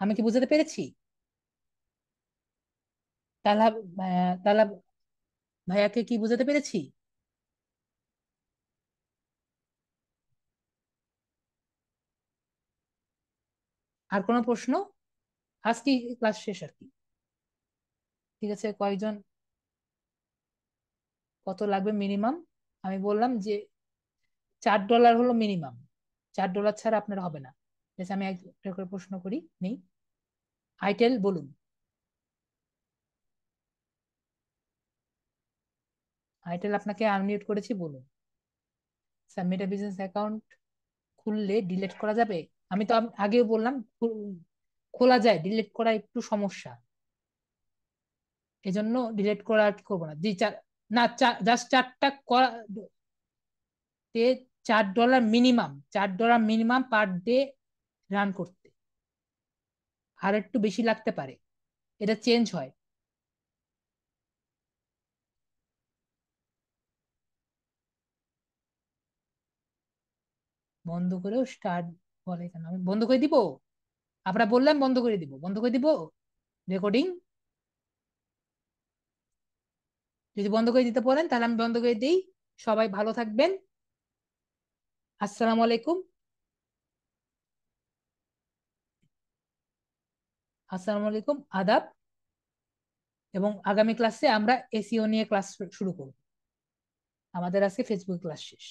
আমি কি বুঝাতে পেরেছি তালা তালা ভাইয়াকে কি বুঝাতে পেরেছি আর কোনো প্রশ্ন আজকে ক্লাস শেষ আর কি ঠিক আছে কয়জন কত লাগবে মিনিমাম আমি বললাম যে চার ডলার হলো মিনিমাম চার ডলার ছাড়া আপনার হবে না আমি একটা করে প্রশ্ন করি নেই আইটেল বলুন আইটেল আপনাকে আনমিউট করেছি বলুন স্যার মেটা বিজনেস অ্যাকাউন্ট খুললে ডিলেট করা যাবে আমি তো আগেও বললাম খোলা যায় ডিলেট করা একটু সমস্যা এজন্য ডিলেট করা করবো না চার না জাস্ট চারটা করা চার ডলার মিনিমাম চার dollar minimum per day run করতে আর একটু বেশি লাগতে পারে এটা চেঞ্জ হয় বন্ধ করেও স্টার্ট বলে কেন আমি বন্ধ করে দিব আপনারা বললাম বন্ধ করে দিব বন্ধ করে দিব রেকর্ডিং যদি বন্ধ করে দিতে পারেন তাহলে আমি বন্ধ করে দিই সবাই ভালো থাকবেন আসসালামু আলাইকুম আসসালামু আলাইকুম আদাব এবং আগামী ক্লাসে আমরা এসিও নিয়ে ক্লাস শুরু করব আমাদের আজকে ফেসবুক ক্লাস শেষ